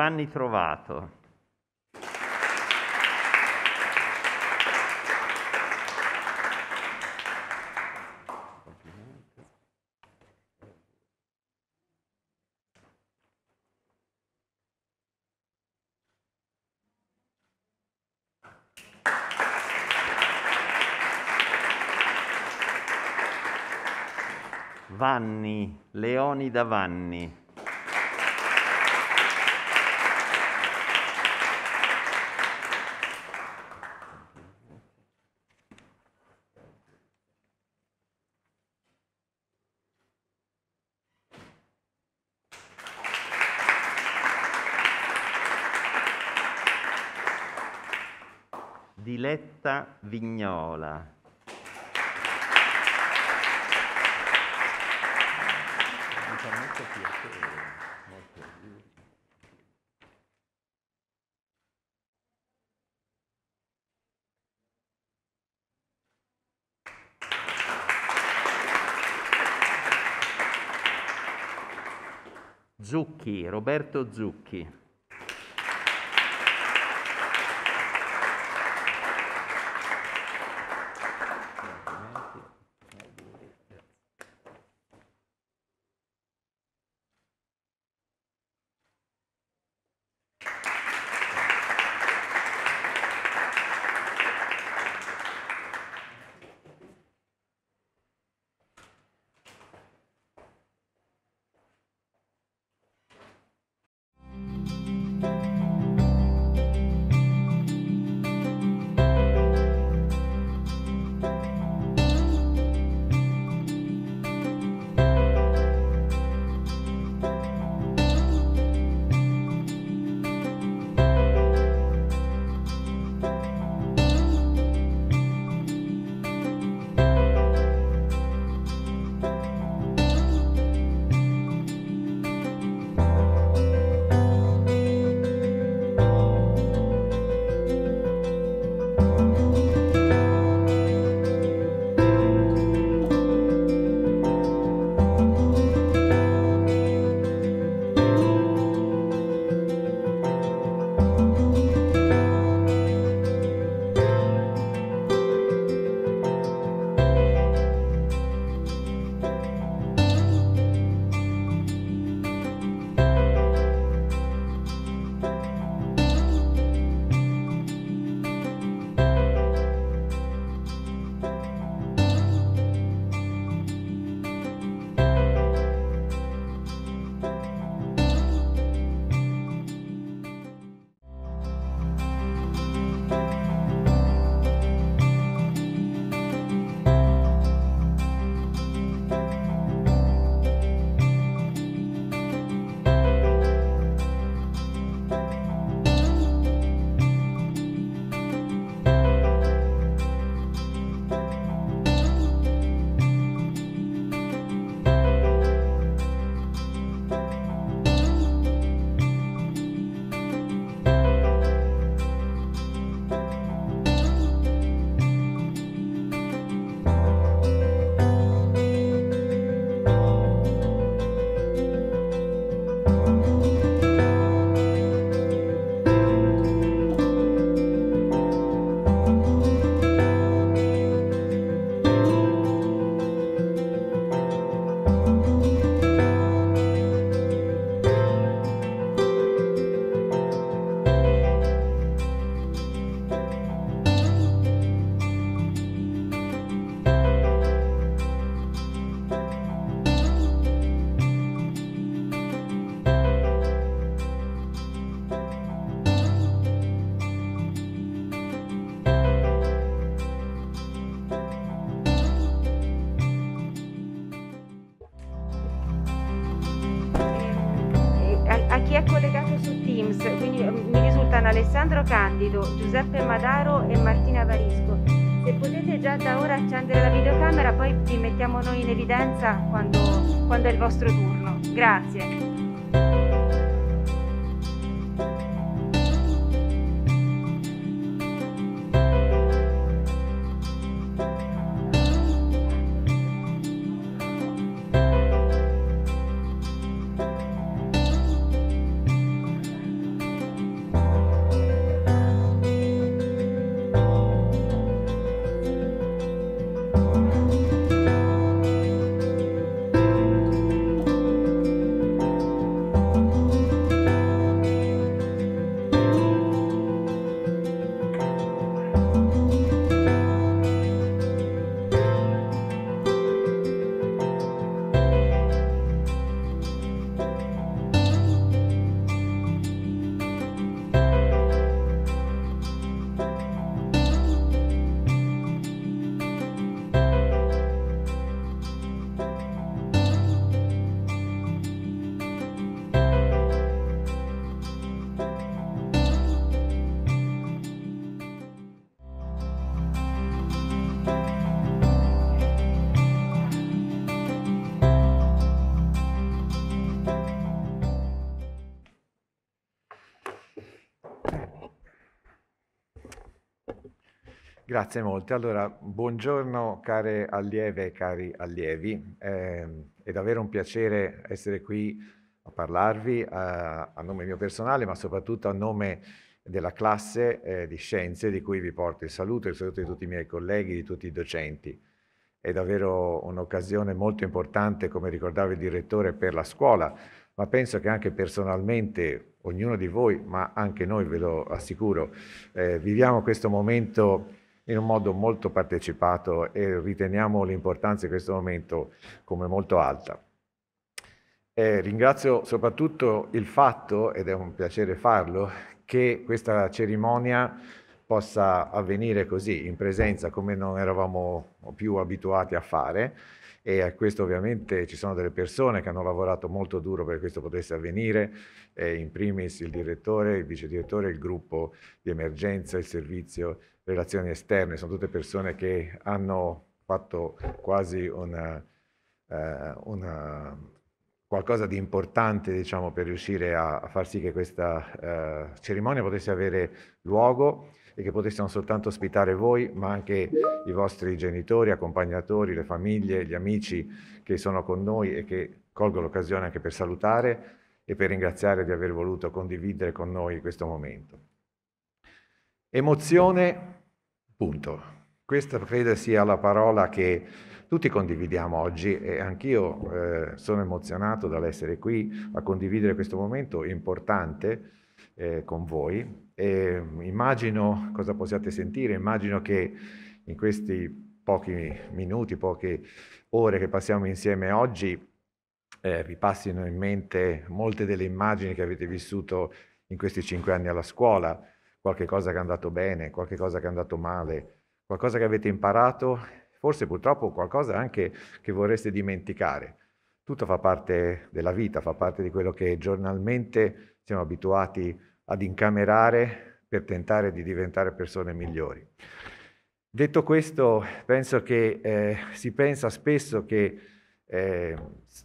Giovanni Trovato. Vanni, Leoni da Vanni. Vignola. Zucchi, Roberto Zucchi. del vostro turno. Grazie. Grazie molte. Allora, buongiorno care allieve e cari allievi. Eh, è davvero un piacere essere qui a parlarvi a, a, nome mio personale, ma soprattutto a nome della classe eh, di scienze di cui vi porto il saluto, il saluto di tutti i miei colleghi, di tutti i docenti. È davvero un'occasione molto importante, come ricordava il direttore, per la scuola, ma penso che anche personalmente ognuno di voi, ma anche noi ve lo assicuro, eh, viviamo questo momento in un modo molto partecipato e riteniamo l'importanza di questo momento come molto alta. Eh, ringrazio soprattutto il fatto, ed è un piacere farlo, che questa cerimonia possa avvenire così, in presenza, come non eravamo più abituati a fare. E a questo ovviamente ci sono delle persone che hanno lavorato molto duro perché questo potesse avvenire, eh, in primis il direttore, il vice direttore, il gruppo di emergenza, il servizio relazioni esterne, sono tutte persone che hanno fatto quasi una, eh, una eh, qualcosa di importante diciamo, per riuscire a, a, far sì che questa eh, cerimonia potesse avere luogo e che potesse non soltanto ospitare voi, ma anche i vostri genitori, accompagnatori, le famiglie, gli amici che sono con noi e che colgo l'occasione anche per salutare e per ringraziare di aver voluto condividere con noi questo momento. Emozione, punto. Questa credo sia la parola che tutti condividiamo oggi e anch'io eh, sono emozionato dall'essere qui a condividere questo momento importante eh, con voi. E mm, immagino cosa possiate sentire, immagino che in questi pochi minuti, poche ore che passiamo insieme oggi, eh, vi passino in mente molte delle immagini che avete vissuto in questi cinque anni alla scuola qualche cosa che è andato bene, qualche cosa che è andato male, qualcosa che avete imparato, forse purtroppo qualcosa anche che vorreste dimenticare. Tutto fa parte della vita, fa parte di quello che giornalmente siamo abituati ad incamerare per tentare di diventare persone migliori. Detto questo, penso che eh, si pensa spesso che eh,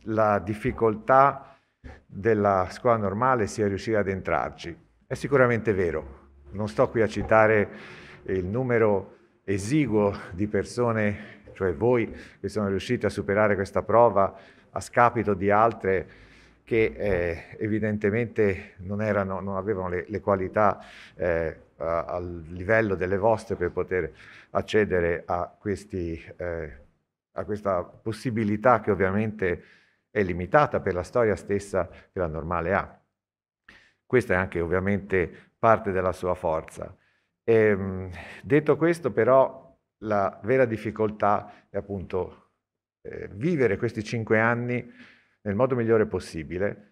la difficoltà della scuola normale sia riuscire ad entrarci. È sicuramente vero, non sto qui a citare il numero esiguo di persone, cioè voi, che sono riusciti a superare questa prova a scapito di altre che eh, evidentemente non, erano, non, avevano le, le qualità eh, al livello delle vostre per poter accedere a, questi, eh, a questa possibilità che ovviamente è limitata per la storia stessa che la normale ha. Questa è anche ovviamente parte della sua forza. E, ehm, detto questo, però, la vera difficoltà è appunto eh, vivere questi cinque anni nel modo migliore possibile.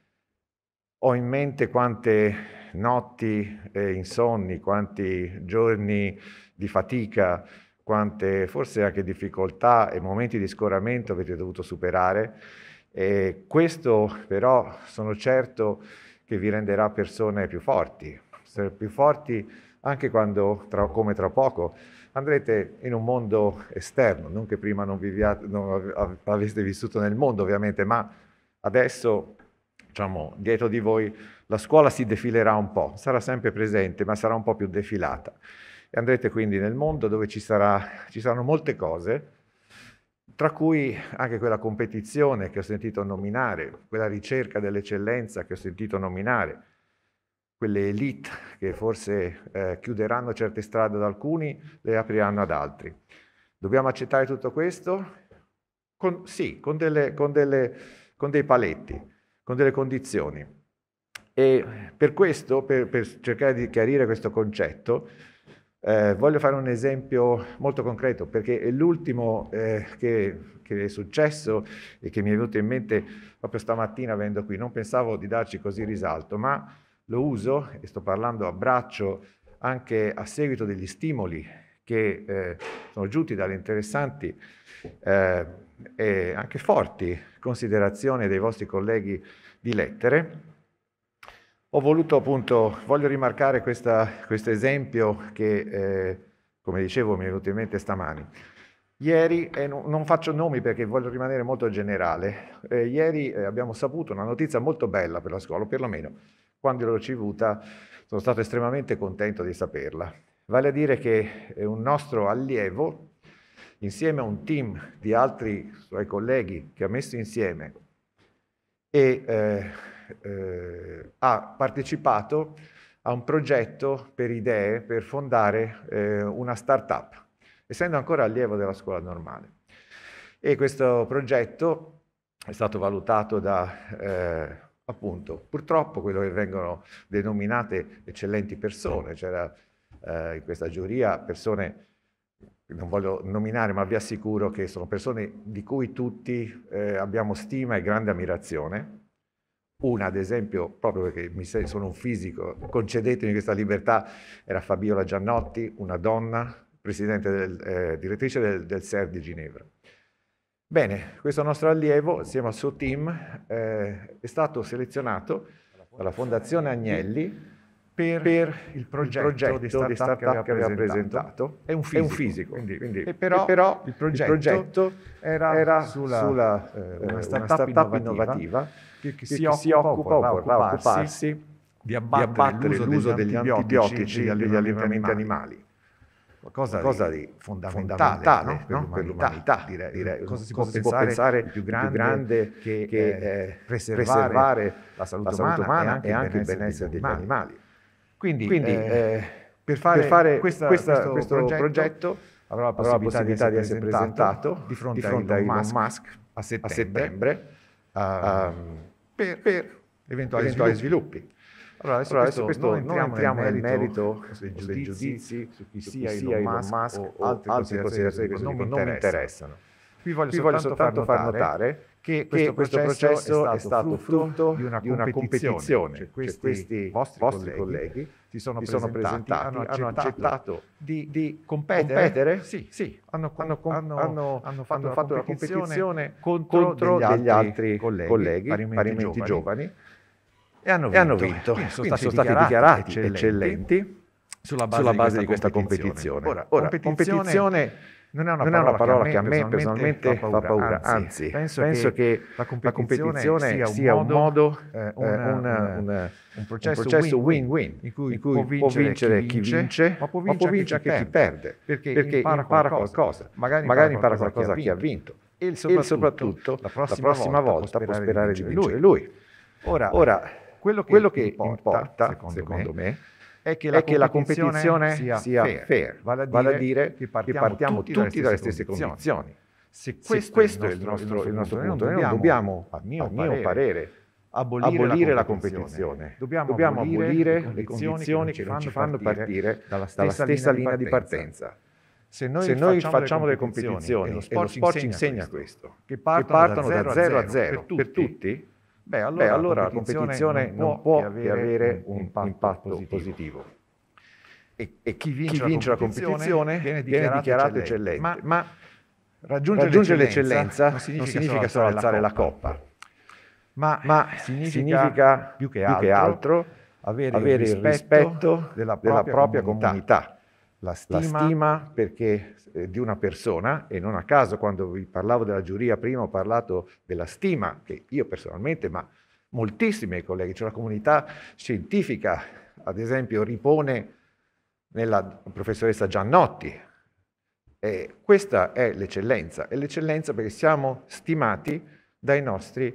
Ho in mente quante notti eh, insonni, quanti giorni di fatica, quante forse anche difficoltà e momenti di scoramento avete dovuto superare. E questo però sono certo che vi renderà persone più forti, essere più forti anche quando, tra, come tra poco, andrete in un mondo esterno, non che prima non, viviate, non aveste vissuto nel mondo ovviamente, ma adesso, diciamo, dietro di voi la scuola si defilerà un po', sarà sempre presente, ma sarà un po' più defilata. E andrete quindi nel mondo dove ci, sarà, ci saranno molte cose, tra cui anche quella competizione che ho sentito nominare, quella ricerca dell'eccellenza che ho sentito nominare, quelle elite che forse eh, chiuderanno certe strade ad alcuni, le apriranno ad altri. Dobbiamo accettare tutto questo? Con, sì, con, delle, con, delle, con, dei paletti, con delle condizioni. E per questo, per, per cercare di chiarire questo concetto, eh, voglio fare un esempio molto concreto, perché è l'ultimo eh, che, che, è successo e che mi è venuto in mente proprio stamattina venendo qui. Non pensavo di darci così risalto, ma lo uso, e sto parlando a braccio, anche a seguito degli stimoli che eh, sono giunti dalle interessanti eh, e anche forti considerazioni dei vostri colleghi di lettere. Ho voluto appunto, voglio rimarcare questo esempio che, eh, come dicevo, mi è venuto in mente stamani. Ieri, e non faccio nomi perché voglio rimanere molto generale, eh, ieri eh, abbiamo saputo una notizia molto bella per la scuola, perlomeno quando l'ho ricevuta sono stato estremamente contento di saperla. Vale a dire che un nostro allievo, insieme a un team di altri suoi colleghi che ha messo insieme, e, eh, eh, ha partecipato a un progetto per idee per fondare eh, una start-up, essendo ancora allievo della scuola normale. E questo progetto è stato valutato da eh, appunto, purtroppo quello che vengono denominate eccellenti persone, c'era eh, in questa giuria persone non voglio nominare, ma vi assicuro che sono persone di cui tutti eh, abbiamo stima e grande ammirazione. Una, ad esempio, proprio perché mi sei, sono un fisico, concedetemi questa libertà, era Fabiola Giannotti, una donna, presidente del, eh, direttrice del, del SER di Ginevra. Bene, questo nostro allievo, insieme al suo team, eh, è stato selezionato dalla Fondazione Agnelli per, per il, progetto il, progetto di startup, di start che aveva presentato. È un fisico. È un fisico. Quindi, quindi, e però, e però il, progetto il, progetto era, sulla, sulla eh, una startup, una startup innovativa, innovativa, che, si, occupa o vorrà occuparsi di abbattere, di abbattere l'uso, degli, degli antibiotici, antibiotici degli allevamenti animali. animali qualcosa, qualcosa di fondamentale, no? per, l'umanità, direi. direi. Cosa, si, cosa può, si può pensare più grande, più grande che, che eh, eh preservare, la salute, la salute umana, umana, e anche il benessere degli animali. animali. Quindi, Quindi eh, eh per fare, per fare questa, questo, questo, progetto, progetto avrò la possibilità, di essere, di essere presentato, di fronte, di fronte a Elon Musk, Musk a settembre, a settembre um, per, per, eventuali, eventuali sviluppi. sviluppi. Allora, adesso, allora, adesso questo, questo non entriamo, nel merito dei giudizi, giudizi su chi sia Elon Musk, Musk o altre, altre considerazioni, che non, mi non mi interessano. Qui voglio, Qui soltanto, soltanto far notare, che questo, questo processo, processo, è stato frutto di una, di una competizione, cioè, cioè questi, questi vostri, vostri colleghi, colleghi si sono, sono presentati, hanno accettato, hanno accettato di, di, competere, competere? Sì, sì, hanno, hanno, hanno, hanno fatto, una competizione, competizione contro, contro degli altri, altri colleghi, colleghi, parimenti, parimenti giovani, giovani e hanno vinto. E hanno vinto. Quindi sono, stati dichiarati, eccellenti, eccellenti sulla, base sulla base, di, questa, di questa competizione. competizione. Ora, ora competizione, competizione non è una parola, è una parola che, a me, che a me personalmente, personalmente fa paura, anzi, anzi penso, penso, che la competizione, sia, sia un modo, eh, una, una, una, un, processo win-win, in cui, in cui può vincere chi vince, chi vince ma può vincere, anche, anche, chi, perde, perché, perché impara, impara qualcosa, qualcosa, magari impara, magari qualcosa, qualcosa che ha vinto, e soprattutto, e soprattutto la, prossima la prossima volta, volta sperare, può sperare di vincere lui. lui. Ora, Ora quello che, quello che importa, importa, secondo, secondo me, me è che la, è competizione, la competizione sia, sia fair, fair, vale a dire, vale a dire che, partiamo che, partiamo tutti dalle, tutti dalle stesse, condizioni. condizioni. Se, questo, Se questo è il nostro, il nostro, punto, noi non dobbiamo, a mio, a mio parere, abolire, abolire la, competizione. Dobbiamo, Dobbiamo abolire, abolire, le condizioni che, non ci fanno partire, dalla stessa, dalla stessa linea di partenza. partenza. Se noi, Se noi facciamo, facciamo, delle competizioni, e lo sport, e lo sport ci insegna questo, questo che, partono che partono, da 0 a 0 per tutti, per tutti Beh, allora, Beh, allora la competizione, competizione non può, non può che avere un impatto, impatto positivo. positivo. E, e, chi vince, chi la, vince competizione la competizione viene dichiarato, viene dichiarato eccellente. eccellente. Ma, ma raggiungere, raggiungere l'eccellenza, l'eccellenza, non significa, significa solo alzare la coppa, coppa. Ma, ma, significa, più che altro, più che altro avere, avere, il rispetto, della propria, della propria comunità. comunità la stima, la stima perché, eh, di una persona e non a caso quando vi parlavo della giuria prima ho parlato della stima che io personalmente ma moltissimi colleghi, cioè la comunità scientifica ad esempio ripone nella professoressa Giannotti e questa è l'eccellenza è l'eccellenza perché siamo stimati dai nostri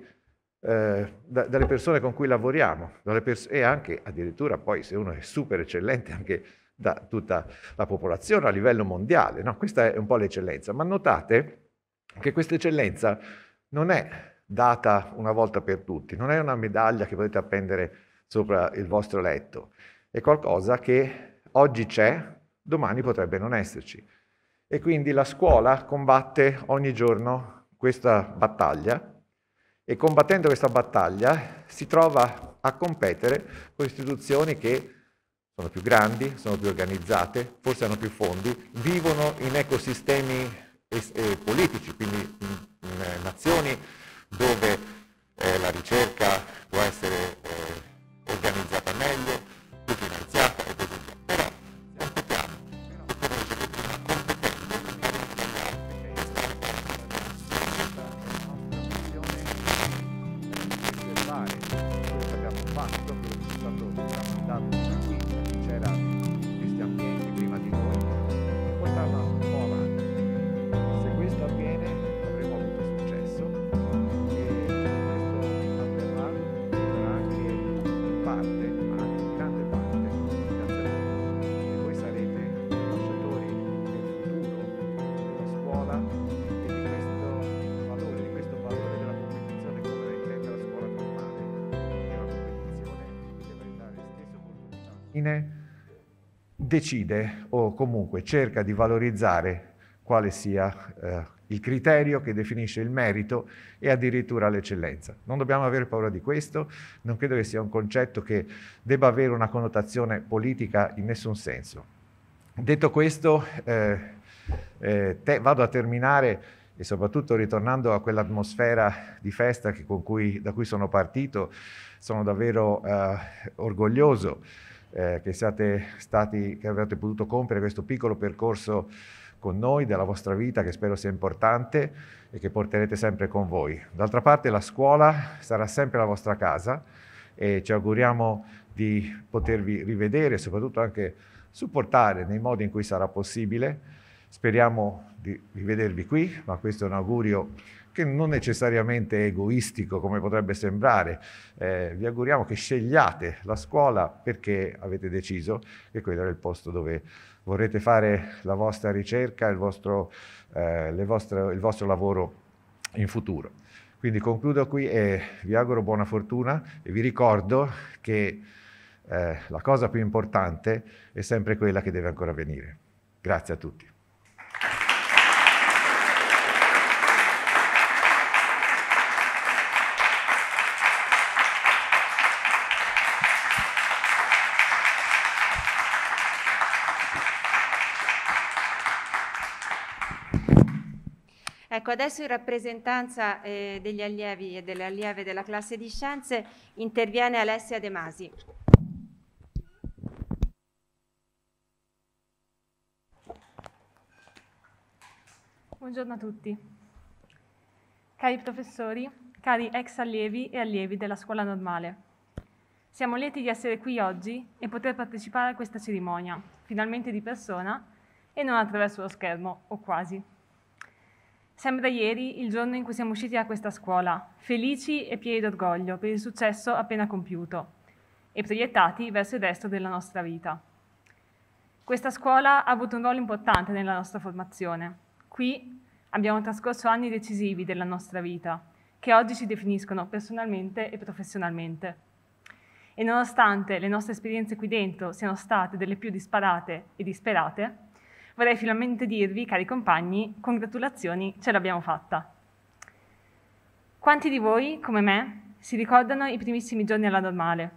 eh, da, dalle persone con cui lavoriamo pers- e anche addirittura poi se uno è super eccellente anche da tutta la popolazione a livello mondiale. No? Questa è un po' l'eccellenza. Ma notate che questa eccellenza non è data una volta per tutti, non è una medaglia che potete appendere sopra il vostro letto, è qualcosa che oggi c'è, domani potrebbe non esserci. E quindi la scuola combatte ogni giorno questa battaglia e combattendo questa battaglia si trova a competere con istituzioni che sono più grandi, sono più organizzate, forse hanno più fondi, vivono in ecosistemi eh, politici, quindi in, in eh, nazioni dove eh, la ricerca può essere eh, organizzata meglio, più finanziata e così via. decide o comunque cerca di valorizzare quale sia eh, il criterio che definisce il merito e addirittura l'eccellenza. Non dobbiamo avere paura di questo, non credo che sia un concetto che debba avere una connotazione politica in nessun senso. Detto questo, eh, eh, te, vado a terminare e soprattutto ritornando a quell'atmosfera di festa cui, da cui sono partito, sono davvero eh, orgoglioso eh, che, siate stati, che avete potuto compiere questo piccolo percorso con noi della vostra vita che spero sia importante e che porterete sempre con voi. D'altra parte la scuola sarà sempre la vostra casa e ci auguriamo di potervi rivedere e soprattutto anche supportare nei modi in cui sarà possibile. Speriamo di rivedervi qui, ma questo è un augurio che non necessariamente è egoistico come potrebbe sembrare. Eh, vi auguriamo che scegliate la scuola perché avete deciso che quello era il posto dove vorrete fare la vostra ricerca, il vostro, eh, vostre, il vostro lavoro in futuro. Quindi concludo qui e vi auguro buona fortuna e vi ricordo che eh, la cosa più importante è sempre quella che deve ancora venire. Grazie a tutti. Ecco, adesso in rappresentanza eh, degli allievi e delle allieve della classe di scienze interviene Alessia De Masi. Buongiorno a tutti. Cari professori, cari ex allievi e allievi della scuola normale, siamo lieti di essere qui oggi e poter partecipare a questa cerimonia, finalmente di persona e non attraverso lo schermo, o quasi. Sembra ieri il giorno in cui siamo usciti da questa scuola, felici e pieni d'orgoglio per il successo appena compiuto e proiettati verso il resto della nostra vita. Questa scuola ha avuto un ruolo importante nella nostra formazione. Qui abbiamo trascorso anni decisivi della nostra vita, che oggi ci definiscono personalmente e professionalmente. E nonostante le nostre esperienze qui dentro siano state delle più disparate e disperate, Vorrei finalmente dirvi, cari compagni, congratulazioni, ce l'abbiamo fatta. Quanti di voi, come me, si ricordano i primissimi giorni alla normale?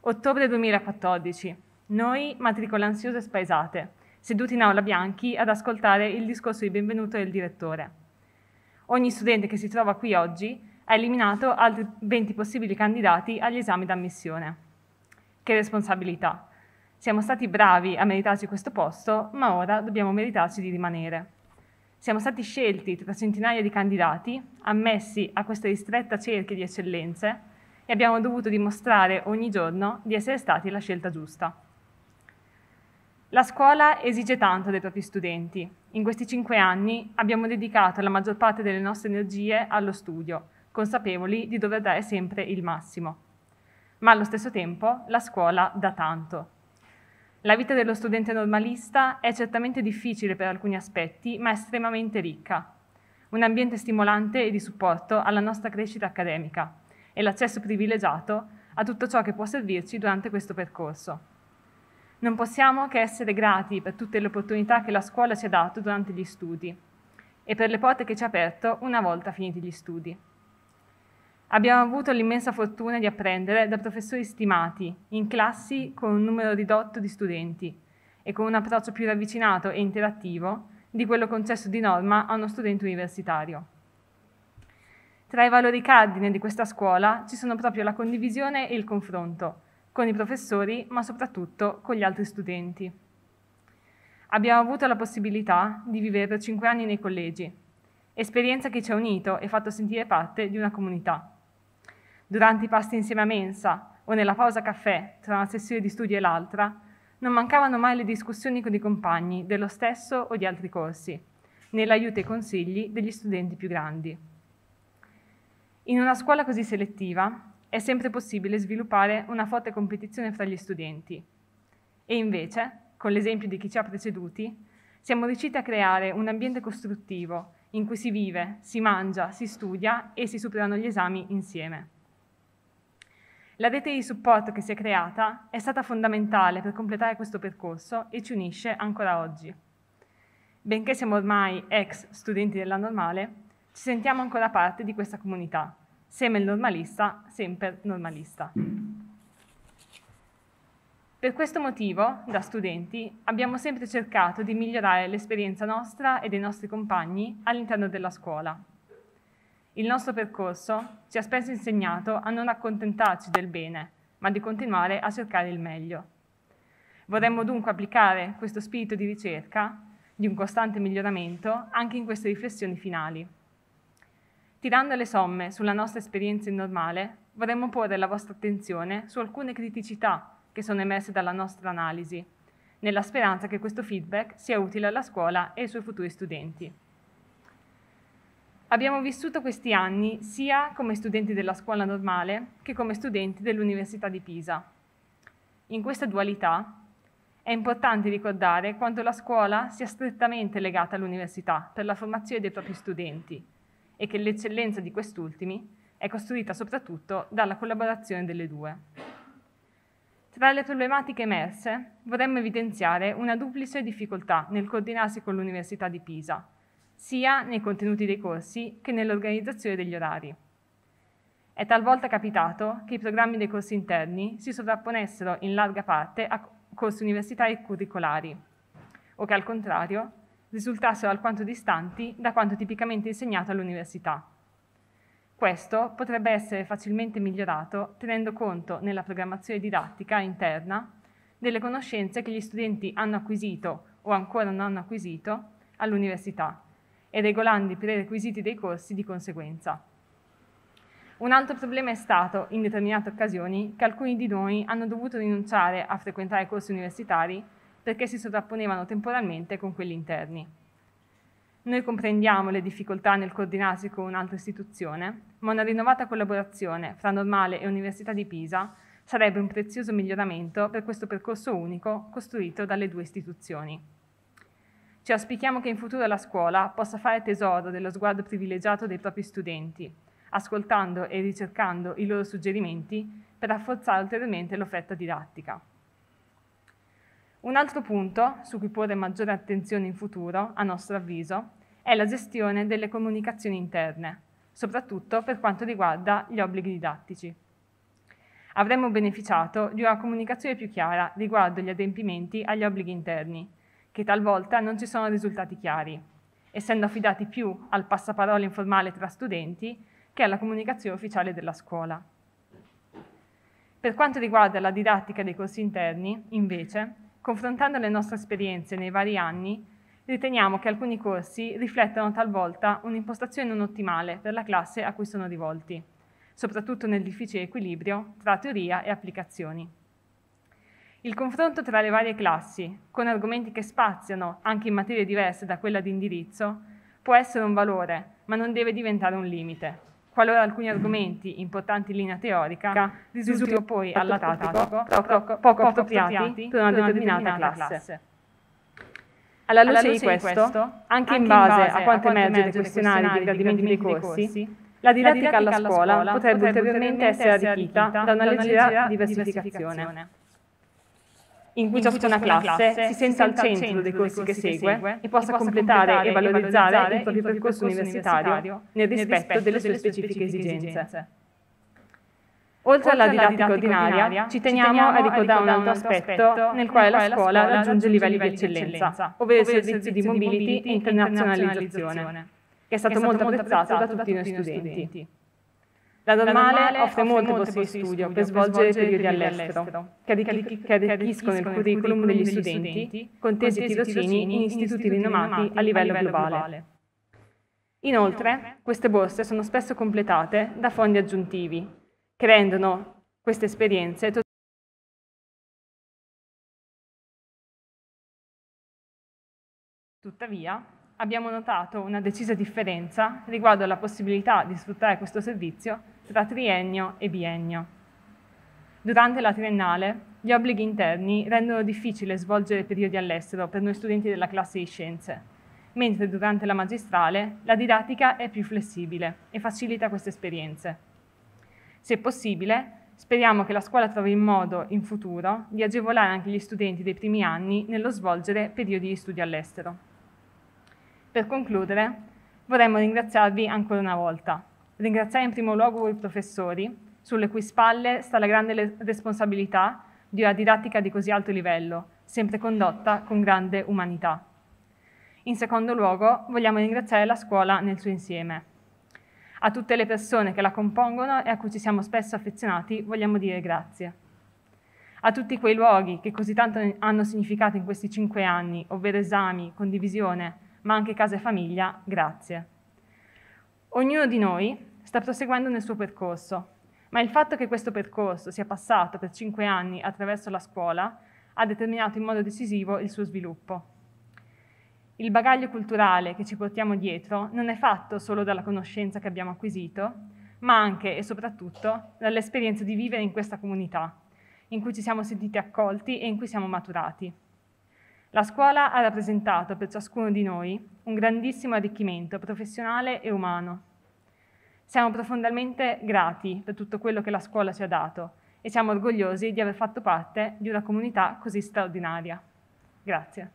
Ottobre 2014, noi matricole ansiose e spaesate, seduti in aula bianchi ad ascoltare il discorso di benvenuto del direttore. Ogni studente che si trova qui oggi ha eliminato altri 20 possibili candidati agli esami d'ammissione. Che responsabilità! Siamo stati bravi a meritarci questo posto, ma ora dobbiamo meritarci di rimanere. Siamo stati scelti tra centinaia di candidati, ammessi a questa ristretta cerchia di eccellenze e abbiamo dovuto dimostrare ogni giorno di essere stati la scelta giusta. La scuola esige tanto dai propri studenti. In questi cinque anni abbiamo dedicato la maggior parte delle nostre energie allo studio, consapevoli di dover dare sempre il massimo. Ma allo stesso tempo la scuola dà tanto la vita dello studente normalista è certamente difficile per alcuni aspetti, ma estremamente ricca. Un ambiente stimolante e di supporto alla nostra crescita accademica e l'accesso privilegiato a tutto ciò che può servirci durante questo percorso. Non possiamo che essere grati per tutte le opportunità che la scuola ci ha dato durante gli studi e per le porte che ci ha aperto una volta finiti gli studi. Abbiamo avuto l'immensa fortuna di apprendere da professori stimati, in classi con un numero ridotto di studenti e con un approccio più ravvicinato e interattivo di quello concesso di norma a uno studente universitario. Tra i valori cardine di questa scuola ci sono proprio la condivisione e il confronto con i professori, ma soprattutto con gli altri studenti. Abbiamo avuto la possibilità di vivere per cinque anni nei collegi, esperienza che ci ha unito e fatto sentire parte di una comunità durante i pasti insieme a mensa o nella pausa caffè tra una sessione di studio e l'altra, non mancavano mai le discussioni con i compagni dello stesso o di altri corsi, né l'aiuto e i consigli degli studenti più grandi. In una scuola così selettiva è sempre possibile sviluppare una forte competizione fra gli studenti e invece, con l'esempio di chi ci ha preceduti, siamo riusciti a creare un ambiente costruttivo in cui si vive, si mangia, si studia e si superano gli esami insieme. La rete di supporto che si è creata è stata fondamentale per completare questo percorso e ci unisce ancora oggi. Benché siamo ormai ex studenti della normale, ci sentiamo ancora parte di questa comunità. Seme il normalista, sempre normalista. Per questo motivo, da studenti, abbiamo sempre cercato di migliorare l'esperienza nostra e dei nostri compagni all'interno della scuola, il nostro percorso ci ha spesso insegnato a non accontentarci del bene, ma di continuare a cercare il meglio. Vorremmo dunque applicare questo spirito di ricerca, di un costante miglioramento, anche in queste riflessioni finali. Tirando le somme sulla nostra esperienza in normale, vorremmo porre la vostra attenzione su alcune criticità che sono emerse dalla nostra analisi, nella speranza che questo feedback sia utile alla scuola e ai suoi futuri studenti. Abbiamo vissuto questi anni sia come studenti della scuola normale che come studenti dell'Università di Pisa. In questa dualità è importante ricordare quanto la scuola sia strettamente legata all'università per la formazione dei propri studenti e che l'eccellenza di quest'ultimi è costruita soprattutto dalla collaborazione delle due. Tra le problematiche emerse vorremmo evidenziare una duplice difficoltà nel coordinarsi con l'Università di Pisa, sia nei contenuti dei corsi che nell'organizzazione degli orari. È talvolta capitato che i programmi dei corsi interni si sovrapponessero in larga parte a corsi universitari e curricolari, o che al contrario risultassero alquanto distanti da quanto tipicamente insegnato all'università. Questo potrebbe essere facilmente migliorato tenendo conto nella programmazione didattica interna delle conoscenze che gli studenti hanno acquisito o ancora non hanno acquisito all'università e regolando i prerequisiti dei corsi di conseguenza. Un altro problema è stato, in determinate occasioni, che alcuni di noi hanno dovuto rinunciare a frequentare corsi universitari perché si sovrapponevano temporalmente con quelli interni. Noi comprendiamo le difficoltà nel coordinarsi con un'altra istituzione, ma una rinnovata collaborazione fra Normale e Università di Pisa sarebbe un prezioso miglioramento per questo percorso unico costruito dalle due istituzioni. Ci auspichiamo che in futuro la scuola possa fare tesoro dello sguardo privilegiato dei propri studenti, ascoltando e ricercando i loro suggerimenti per rafforzare ulteriormente l'offerta didattica. Un altro punto su cui porre maggiore attenzione in futuro, a nostro avviso, è la gestione delle comunicazioni interne, soprattutto per quanto riguarda gli obblighi didattici. Avremmo beneficiato di una comunicazione più chiara riguardo gli adempimenti agli obblighi interni, che talvolta non ci sono risultati chiari, essendo affidati più al passaparola informale tra studenti che alla comunicazione ufficiale della scuola. Per quanto riguarda la didattica dei corsi interni, invece, confrontando le nostre esperienze nei vari anni, riteniamo che alcuni corsi riflettano talvolta un'impostazione non ottimale per la classe a cui sono rivolti, soprattutto nel difficile equilibrio tra teoria e applicazioni il confronto tra le varie classi, con argomenti che spaziano anche in materie diverse da quella di indirizzo, può essere un valore, ma non deve diventare un limite, qualora alcuni argomenti, importanti in linea teorica, risultino poi all'atto pratico poco appropriati per una determinata classe. Alla luce di questo, anche in base a quanto emerge dai questionari di gradimenti dei corsi, la didattica alla scuola potrebbe ulteriormente essere arricchita da una leggera diversificazione in cui ciascuna, in cui ciascuna classe, classe si senta al centro, centro dei corsi che segue e possa, e possa completare e valorizzare, valorizzare il proprio percorso universitario nel rispetto, rispetto delle sue specifiche esigenze. Oltre alla didattica ordinaria, ci teniamo a ricordare un altro aspetto nel quale la scuola raggiunge livelli di eccellenza, ovvero il servizio di mobility e internazionalizzazione, che è stato molto apprezzato da tutti noi studenti. La normale offre molte borse di studio per svolgere periodi all'estero, che arricchiscono il curriculum degli studenti con tesi e tirocini in istituti rinomati a livello globale. Inoltre, queste borse sono spesso completate da fondi aggiuntivi, che rendono queste esperienze Tuttavia, abbiamo notato una decisa differenza riguardo alla possibilità di sfruttare questo servizio tra triennio e biennio. Durante la triennale, gli obblighi interni rendono difficile svolgere periodi all'estero per noi studenti della classe di scienze, mentre durante la magistrale la didattica è più flessibile e facilita queste esperienze. Se possibile, speriamo che la scuola trovi in modo in futuro di agevolare anche gli studenti dei primi anni nello svolgere periodi di studio all'estero. Per concludere, vorremmo ringraziarvi ancora una volta ringraziare in primo luogo voi professori, sulle cui spalle sta la grande responsabilità di una didattica di così alto livello, sempre condotta con grande umanità. In secondo luogo, vogliamo ringraziare la scuola nel suo insieme. A tutte le persone che la compongono e a cui ci siamo spesso affezionati, vogliamo dire grazie. A tutti quei luoghi che così tanto hanno significato in questi cinque anni, ovvero esami, condivisione, ma anche casa e famiglia, grazie. Ognuno di noi sta proseguendo nel suo percorso, ma il fatto che questo percorso sia passato per cinque anni attraverso la scuola ha determinato in modo decisivo il suo sviluppo. Il bagaglio culturale che ci portiamo dietro non è fatto solo dalla conoscenza che abbiamo acquisito, ma anche e soprattutto dall'esperienza di vivere in questa comunità, in cui ci siamo sentiti accolti e in cui siamo maturati. La scuola ha rappresentato per ciascuno di noi un grandissimo arricchimento professionale e umano. Siamo profondamente grati per tutto quello che la scuola ci ha dato e siamo orgogliosi di aver fatto parte di una comunità così straordinaria. Grazie.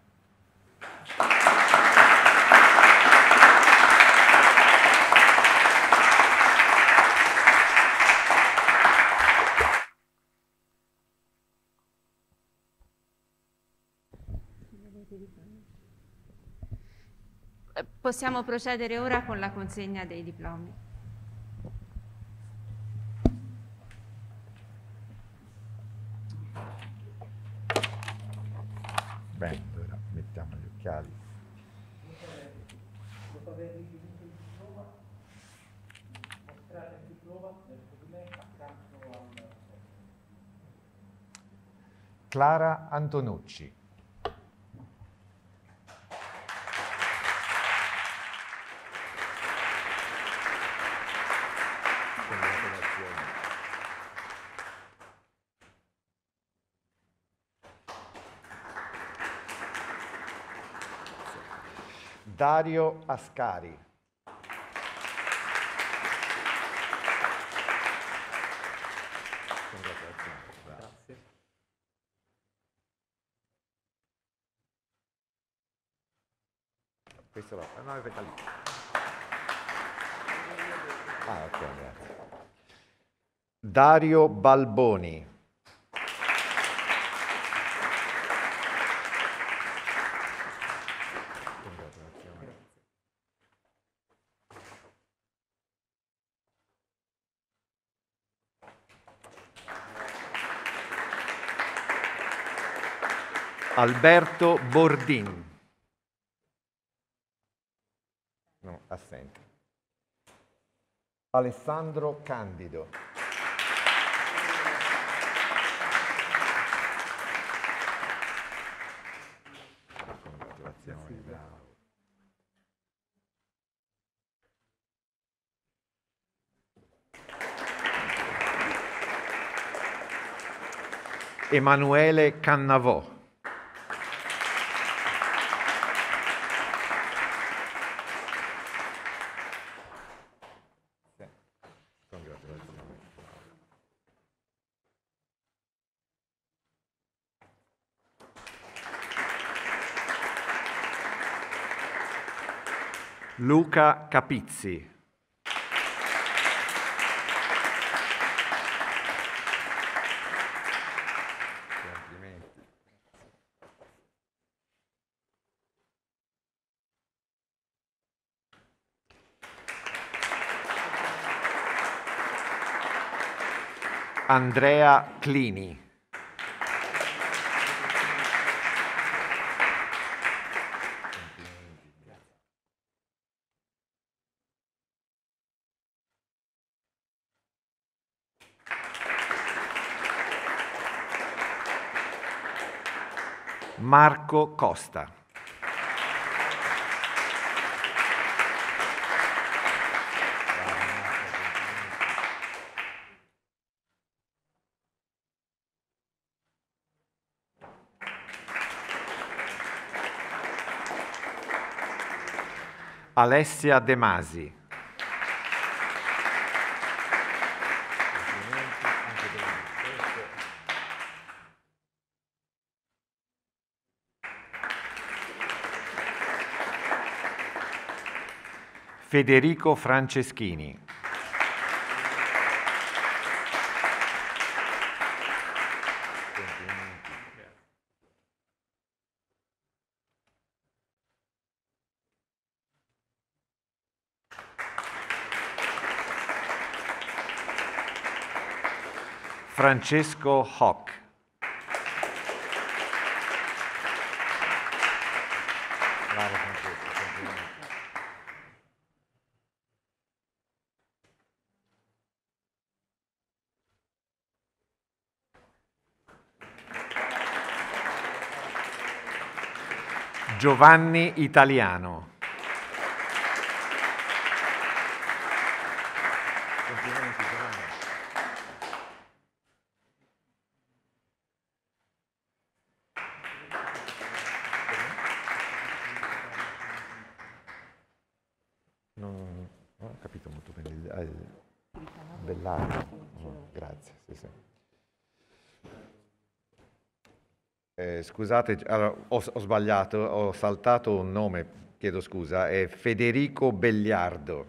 Possiamo procedere ora con la consegna dei diplomi. Bene, allora mettiamo gli occhiali. Dopo aver ricevuto il diploma, mostrare il diploma del comune accanto a una Clara Antonucci. Dario Ascari. Questo lo no, aspetta lì. Ah, ok, grazie. Dario Balboni. Alberto Bordin. No, assente. Alessandro Candido. Emanuele Cannavò. Luca Capizzi. Andrea Clini. Marco Costa. Alessia De Masi. Federico Franceschini. Francesco Hock. Giovanni Italiano. Non ho capito bene. Eh, Grazie, sì, sì. Eh, scusate, allora, ho, ho, sbagliato, ho saltato un nome, chiedo scusa, è Federico Belliardo.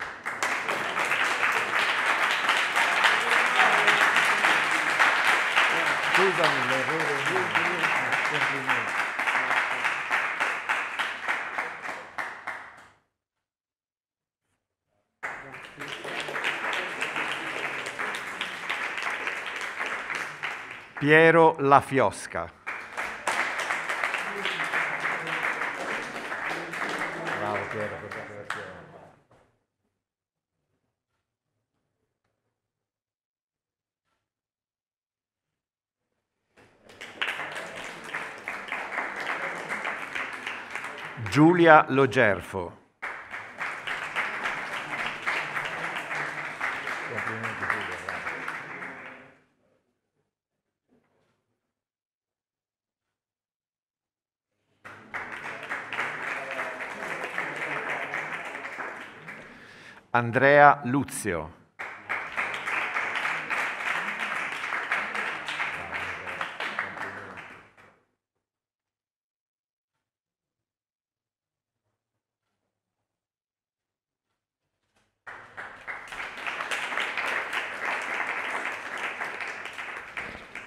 Scusami l'errore, Piero La Fiosca. Grazie. Giulia Logerfo. Andrea Luzio.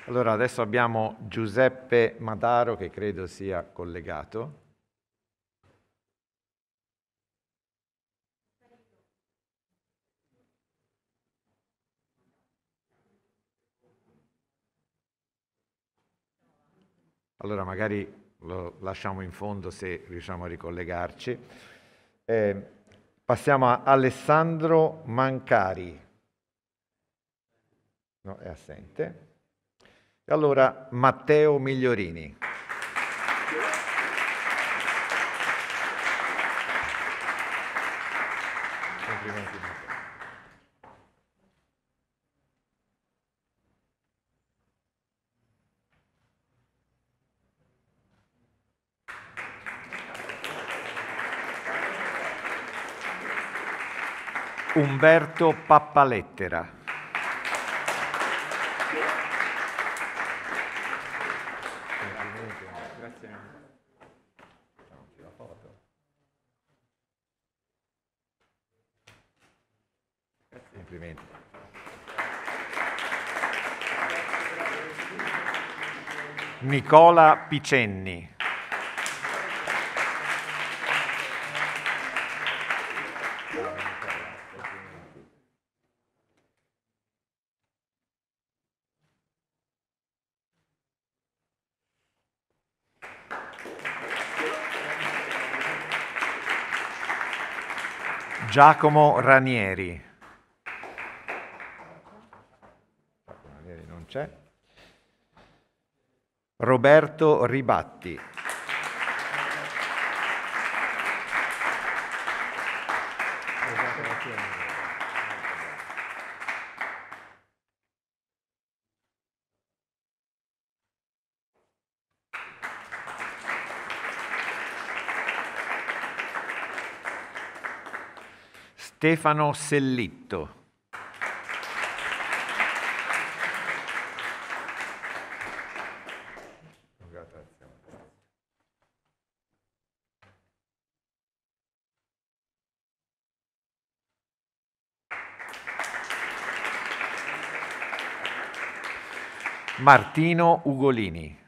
Allora, adesso abbiamo Giuseppe Madaro che credo sia collegato. Allora magari lo lasciamo in fondo se riusciamo a ricollegarci. Eh, passiamo a Alessandro Mancari. No, è assente. E allora Matteo Migliorini. Complimenti. Umberto Pappalettera. Nicola Picenni. Giacomo Ranieri. Ranieri non c'è. Roberto Ribatti. Stefano Sellitto. Martino Ugolini.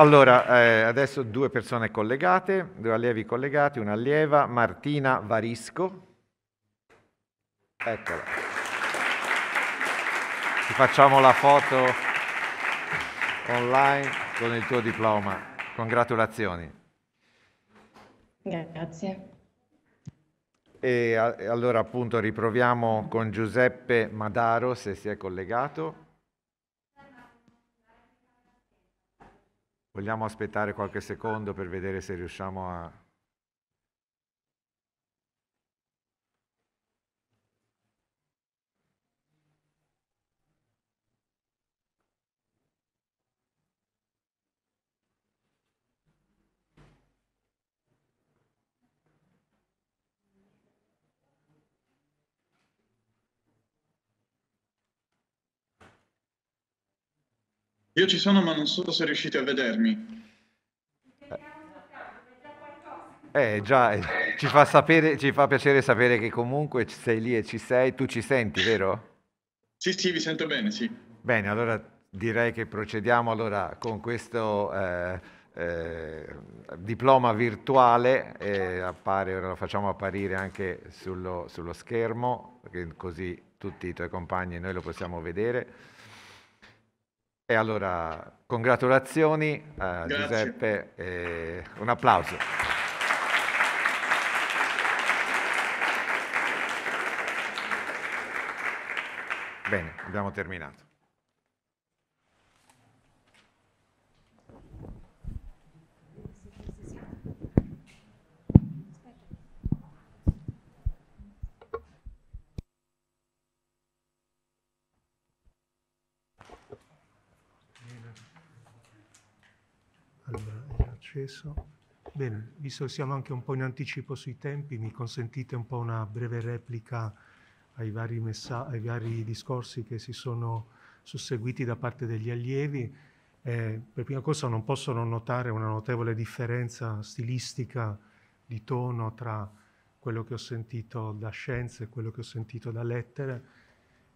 Allora, eh, adesso due persone collegate, due allievi collegati, un'allieva, Martina Varisco. Eccola. Ti facciamo la foto online con il tuo diploma. Congratulazioni. Grazie. E a, eh, allora appunto riproviamo con Giuseppe Madaro se si è collegato. Vogliamo aspettare qualche secondo per vedere se riusciamo a Io ci sono, ma non so se riuscite a vedermi. Eh già, eh, ci, fa sapere, ci fa, piacere sapere che comunque sei lì e ci sei. Tu ci senti, vero? Sì, sì, vi sento bene, sì. Bene, allora direi che procediamo allora con questo eh, eh, diploma virtuale. Appare, ora lo facciamo apparire anche sullo, sullo schermo, così tutti i tuoi compagni e noi lo possiamo vedere. E allora, congratulazioni a Grazie. Giuseppe e un applauso. Bene, abbiamo terminato. successo. Bene, visto che siamo anche un po' in anticipo sui tempi, mi consentite un po' una breve replica ai vari, messa- ai vari discorsi che si sono susseguiti da parte degli allievi. Eh, per prima cosa non posso non notare una notevole differenza stilistica di tono tra quello che ho sentito da scienze e quello che ho sentito da lettere.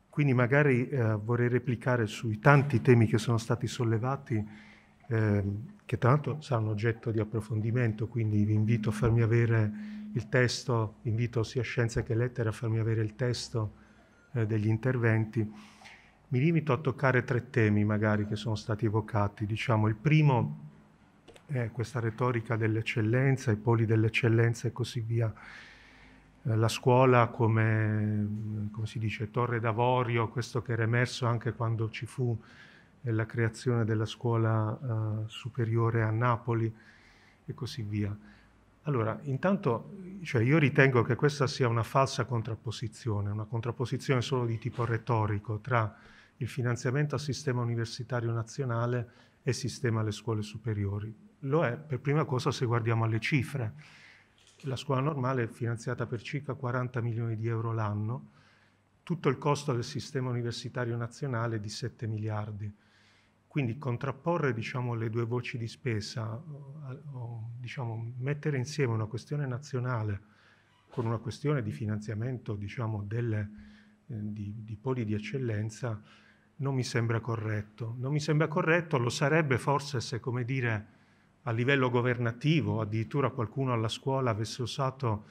Quindi magari eh, vorrei replicare sui tanti temi che sono stati sollevati Ehm, che tra l'altro sarà un oggetto di approfondimento, quindi vi invito a farmi avere il testo, invito sia Scienze che Lettere a farmi avere il testo eh, degli interventi. Mi limito a toccare tre temi magari che sono stati evocati. Diciamo, il primo è questa retorica dell'eccellenza, i poli dell'eccellenza e così via eh, la scuola come, come, si dice, torre d'avorio, questo che era emerso anche quando ci fu e la creazione della scuola eh, superiore a Napoli e così via. Allora, intanto cioè io ritengo che questa sia una falsa contrapposizione, una contrapposizione solo di tipo retorico tra il finanziamento al sistema universitario nazionale e sistema alle scuole superiori. Lo è per prima cosa se guardiamo alle cifre. La scuola normale è finanziata per circa 40 milioni di euro l'anno, tutto il costo del sistema universitario nazionale è di 7 miliardi. Quindi contrapporre diciamo, le due voci di spesa, o, eh, o, diciamo, mettere insieme una questione nazionale con una questione di finanziamento diciamo, delle, eh, di, di, poli di eccellenza, non mi sembra corretto. Non mi sembra corretto, lo sarebbe forse se, come dire, a livello governativo, addirittura qualcuno alla scuola avesse usato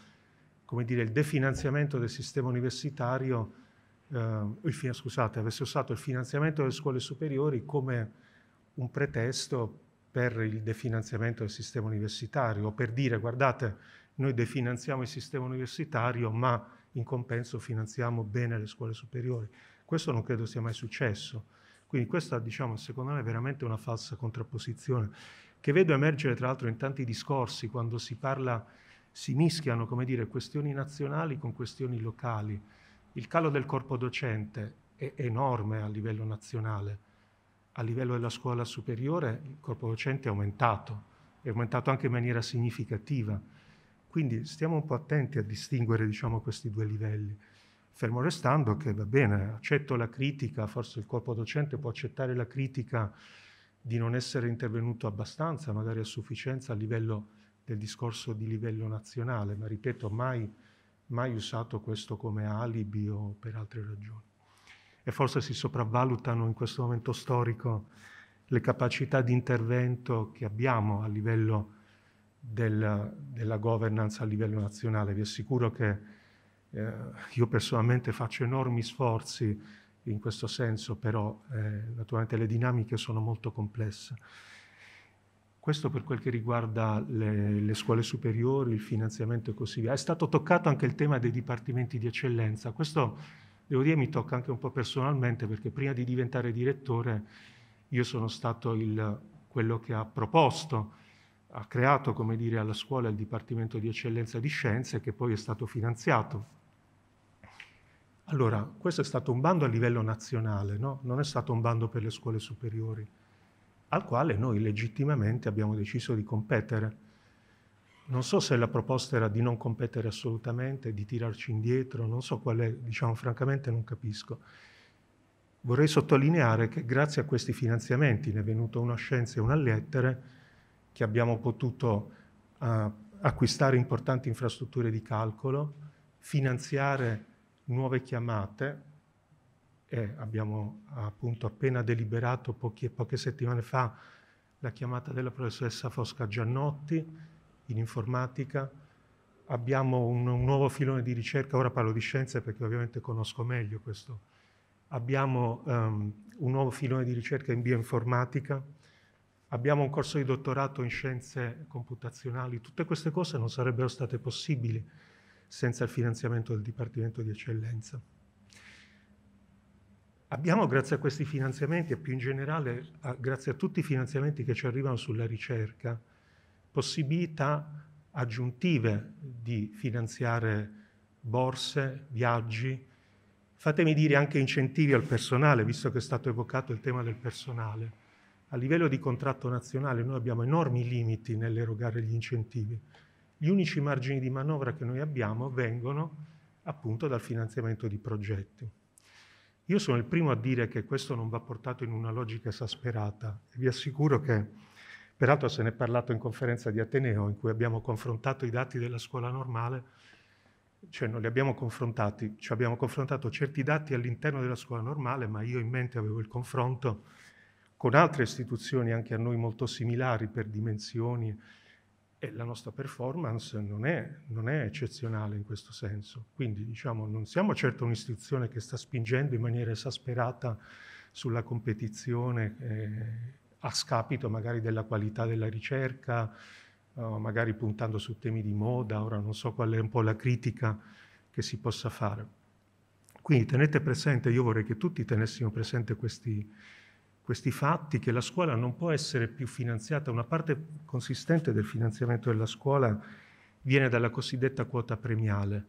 come dire, il definanziamento del sistema universitario eh, scusate, avesse usato il finanziamento delle scuole superiori come un pretesto per il definanziamento del sistema universitario o per dire guardate noi definanziamo il sistema universitario ma in compenso finanziamo bene le scuole superiori. Questo non credo sia mai successo. Quindi questa, diciamo, secondo me è veramente una falsa contrapposizione che vedo emergere tra l'altro in tanti discorsi quando si parla, si mischiano, come dire, questioni nazionali con questioni locali. Il calo del corpo docente è enorme a livello nazionale. A livello della scuola superiore il corpo docente è aumentato, è aumentato anche in maniera significativa. Quindi stiamo un po' attenti a distinguere diciamo, questi due livelli. Fermo restando che va bene, accetto la critica, forse il corpo docente può accettare la critica di non essere intervenuto abbastanza, magari a sufficienza a livello del discorso di livello nazionale, ma ripeto, mai mai usato questo come alibi o per altre ragioni. E forse si sopravvalutano in questo momento storico le capacità di intervento che abbiamo a livello del, della governance a livello nazionale. Vi assicuro che eh, io personalmente faccio enormi sforzi in questo senso, però eh, naturalmente le dinamiche sono molto complesse. Questo per quel che riguarda le, le scuole superiori, il finanziamento e così via. È stato toccato anche il tema dei dipartimenti di eccellenza. Questo, devo dire, mi tocca anche un po' personalmente perché prima di diventare direttore io sono stato il, quello che ha proposto, ha creato, come dire, alla scuola il Dipartimento di Eccellenza di Scienze che poi è stato finanziato. Allora, questo è stato un bando a livello nazionale, no? non è stato un bando per le scuole superiori al quale noi legittimamente abbiamo deciso di competere. Non so se la proposta era di non competere assolutamente, di tirarci indietro, non so qual è, diciamo francamente non capisco. Vorrei sottolineare che grazie a questi finanziamenti, ne è venuto una scienza e una lettere, che abbiamo potuto uh, acquistare importanti infrastrutture di calcolo, finanziare nuove chiamate, eh, abbiamo appunto appena deliberato pochi, poche settimane fa la chiamata della professoressa Fosca Giannotti in informatica, abbiamo un, un nuovo filone di ricerca, ora parlo di scienze perché ovviamente conosco meglio questo, abbiamo um, un nuovo filone di ricerca in bioinformatica, abbiamo un corso di dottorato in scienze computazionali, tutte queste cose non sarebbero state possibili senza il finanziamento del Dipartimento di Eccellenza. Abbiamo, grazie a questi finanziamenti e più in generale a, grazie a tutti i finanziamenti che ci arrivano sulla ricerca, possibilità aggiuntive di finanziare borse, viaggi, fatemi dire anche incentivi al personale, visto che è stato evocato il tema del personale. A livello di contratto nazionale noi abbiamo enormi limiti nell'erogare gli incentivi. Gli unici margini di manovra che noi abbiamo vengono appunto dal finanziamento di progetti. Io sono il primo a dire che questo non va portato in una logica esasperata e vi assicuro che, peraltro se ne è parlato in conferenza di Ateneo in cui abbiamo confrontato i dati della scuola normale, cioè non li abbiamo confrontati, cioè abbiamo confrontato certi dati all'interno della scuola normale, ma io in mente avevo il confronto con altre istituzioni anche a noi molto similari per dimensioni e la nostra performance non è, non è eccezionale in questo senso. Quindi diciamo, non siamo certo un'istituzione che sta spingendo in maniera esasperata sulla competizione eh, a scapito magari della qualità della ricerca, uh, magari puntando su temi di moda, ora non so qual è un po' la critica che si possa fare. Quindi tenete presente, io vorrei che tutti tenessimo presente questi, questi fatti che la scuola non può essere più finanziata, una parte consistente del finanziamento della scuola viene dalla cosiddetta quota premiale.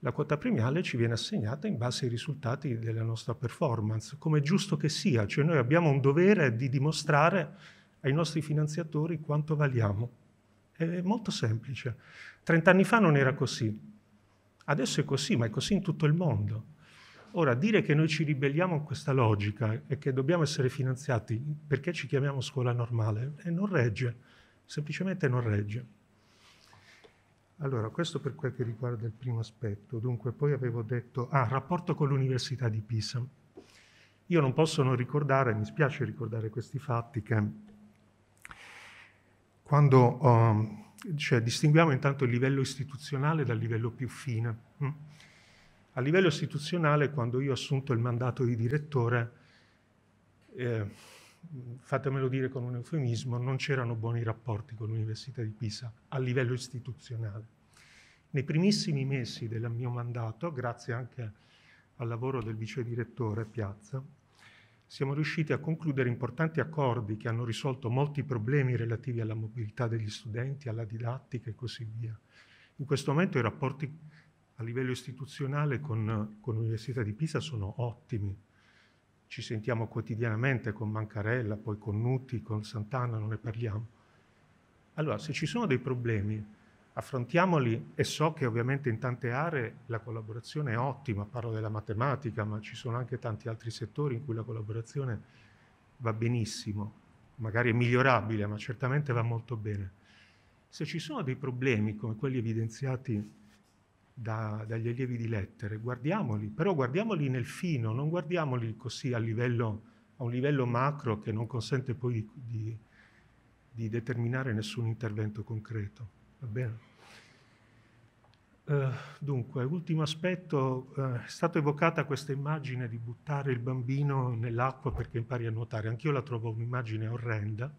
La quota premiale ci viene assegnata in base ai risultati della nostra performance, come è giusto che sia, cioè noi abbiamo un dovere di dimostrare ai nostri finanziatori quanto valiamo. È molto semplice. Trent'anni fa non era così, adesso è così, ma è così in tutto il mondo. Ora, dire che noi ci ribelliamo a questa logica e che dobbiamo essere finanziati perché ci chiamiamo scuola normale eh, non regge, semplicemente non regge. Allora, questo per quel che riguarda il primo aspetto. Dunque, poi avevo detto, ah, rapporto con l'Università di Pisa. Io non posso non ricordare, mi spiace ricordare questi fatti, che quando, um, cioè, distinguiamo intanto il livello istituzionale dal livello più fine. Hm? A livello istituzionale, quando io ho assunto il mandato di direttore, eh, fatemelo dire con un eufemismo, non c'erano buoni rapporti con l'Università di Pisa a livello istituzionale. Nei primissimi mesi del mio mandato, grazie anche al lavoro del vice direttore Piazza, siamo riusciti a concludere importanti accordi che hanno risolto molti problemi relativi alla mobilità degli studenti, alla didattica e così via. In questo momento i rapporti a livello istituzionale con, con l'Università di Pisa sono ottimi. Ci sentiamo quotidianamente con Mancarella, poi con Nuti, con Sant'Anna, non ne parliamo. Allora, se ci sono dei problemi, affrontiamoli e so che ovviamente in tante aree la collaborazione è ottima, parlo della matematica, ma ci sono anche tanti altri settori in cui la collaborazione va benissimo, magari è migliorabile, ma certamente va molto bene. Se ci sono dei problemi come quelli evidenziati da, dagli allievi di lettere, guardiamoli, però guardiamoli nel fino, non guardiamoli così a, livello, a un livello macro che non consente poi di, di determinare nessun intervento concreto. Va bene? Uh, dunque, ultimo aspetto, uh, è stata evocata questa immagine di buttare il bambino nell'acqua perché impari a nuotare. Anch'io la trovo un'immagine orrenda.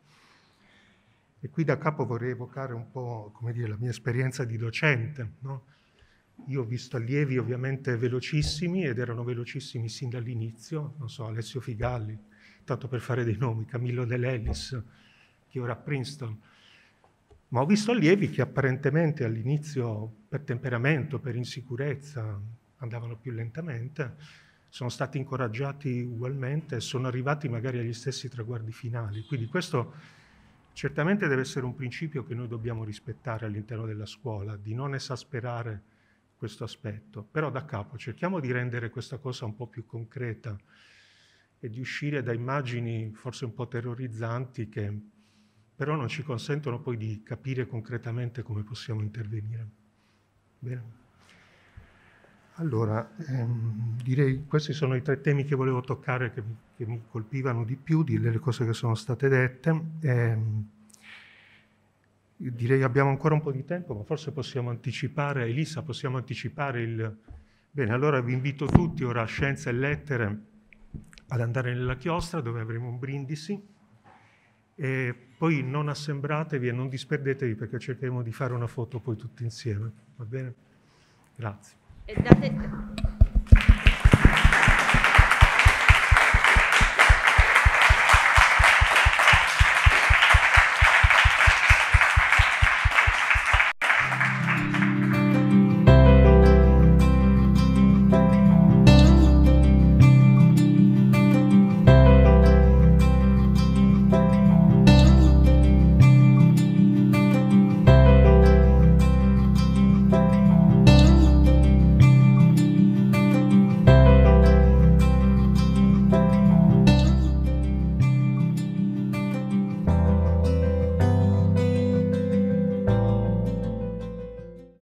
E qui da capo vorrei evocare un po', come dire, la mia esperienza di docente, no? Io ho visto allievi ovviamente velocissimi ed erano velocissimi sin dall'inizio, non so, Alessio Figalli, tanto per fare dei nomi, Camillo Dell'Ellis, che ora a Princeton. Ma ho visto allievi che apparentemente all'inizio per temperamento, per insicurezza, andavano più lentamente, sono stati incoraggiati ugualmente e sono arrivati magari agli stessi traguardi finali. Quindi questo certamente deve essere un principio che noi dobbiamo rispettare all'interno della scuola, di non esasperare questo aspetto. Però da capo cerchiamo di rendere questa cosa un po' più concreta e di uscire da immagini forse un po' terrorizzanti che però non ci consentono poi di capire concretamente come possiamo intervenire. Bene. Allora, ehm, direi questi sono i tre temi che volevo toccare che, che mi colpivano di più, delle cose che sono state dette. Ehm, direi che abbiamo ancora un po' di tempo, ma forse possiamo anticipare, Elisa, possiamo anticipare il... Bene, allora vi invito tutti ora a Scienze e Lettere ad andare nella chiostra dove avremo un brindisi e poi non assembratevi e non disperdetevi perché cercheremo di fare una foto poi tutti insieme, va bene? Grazie.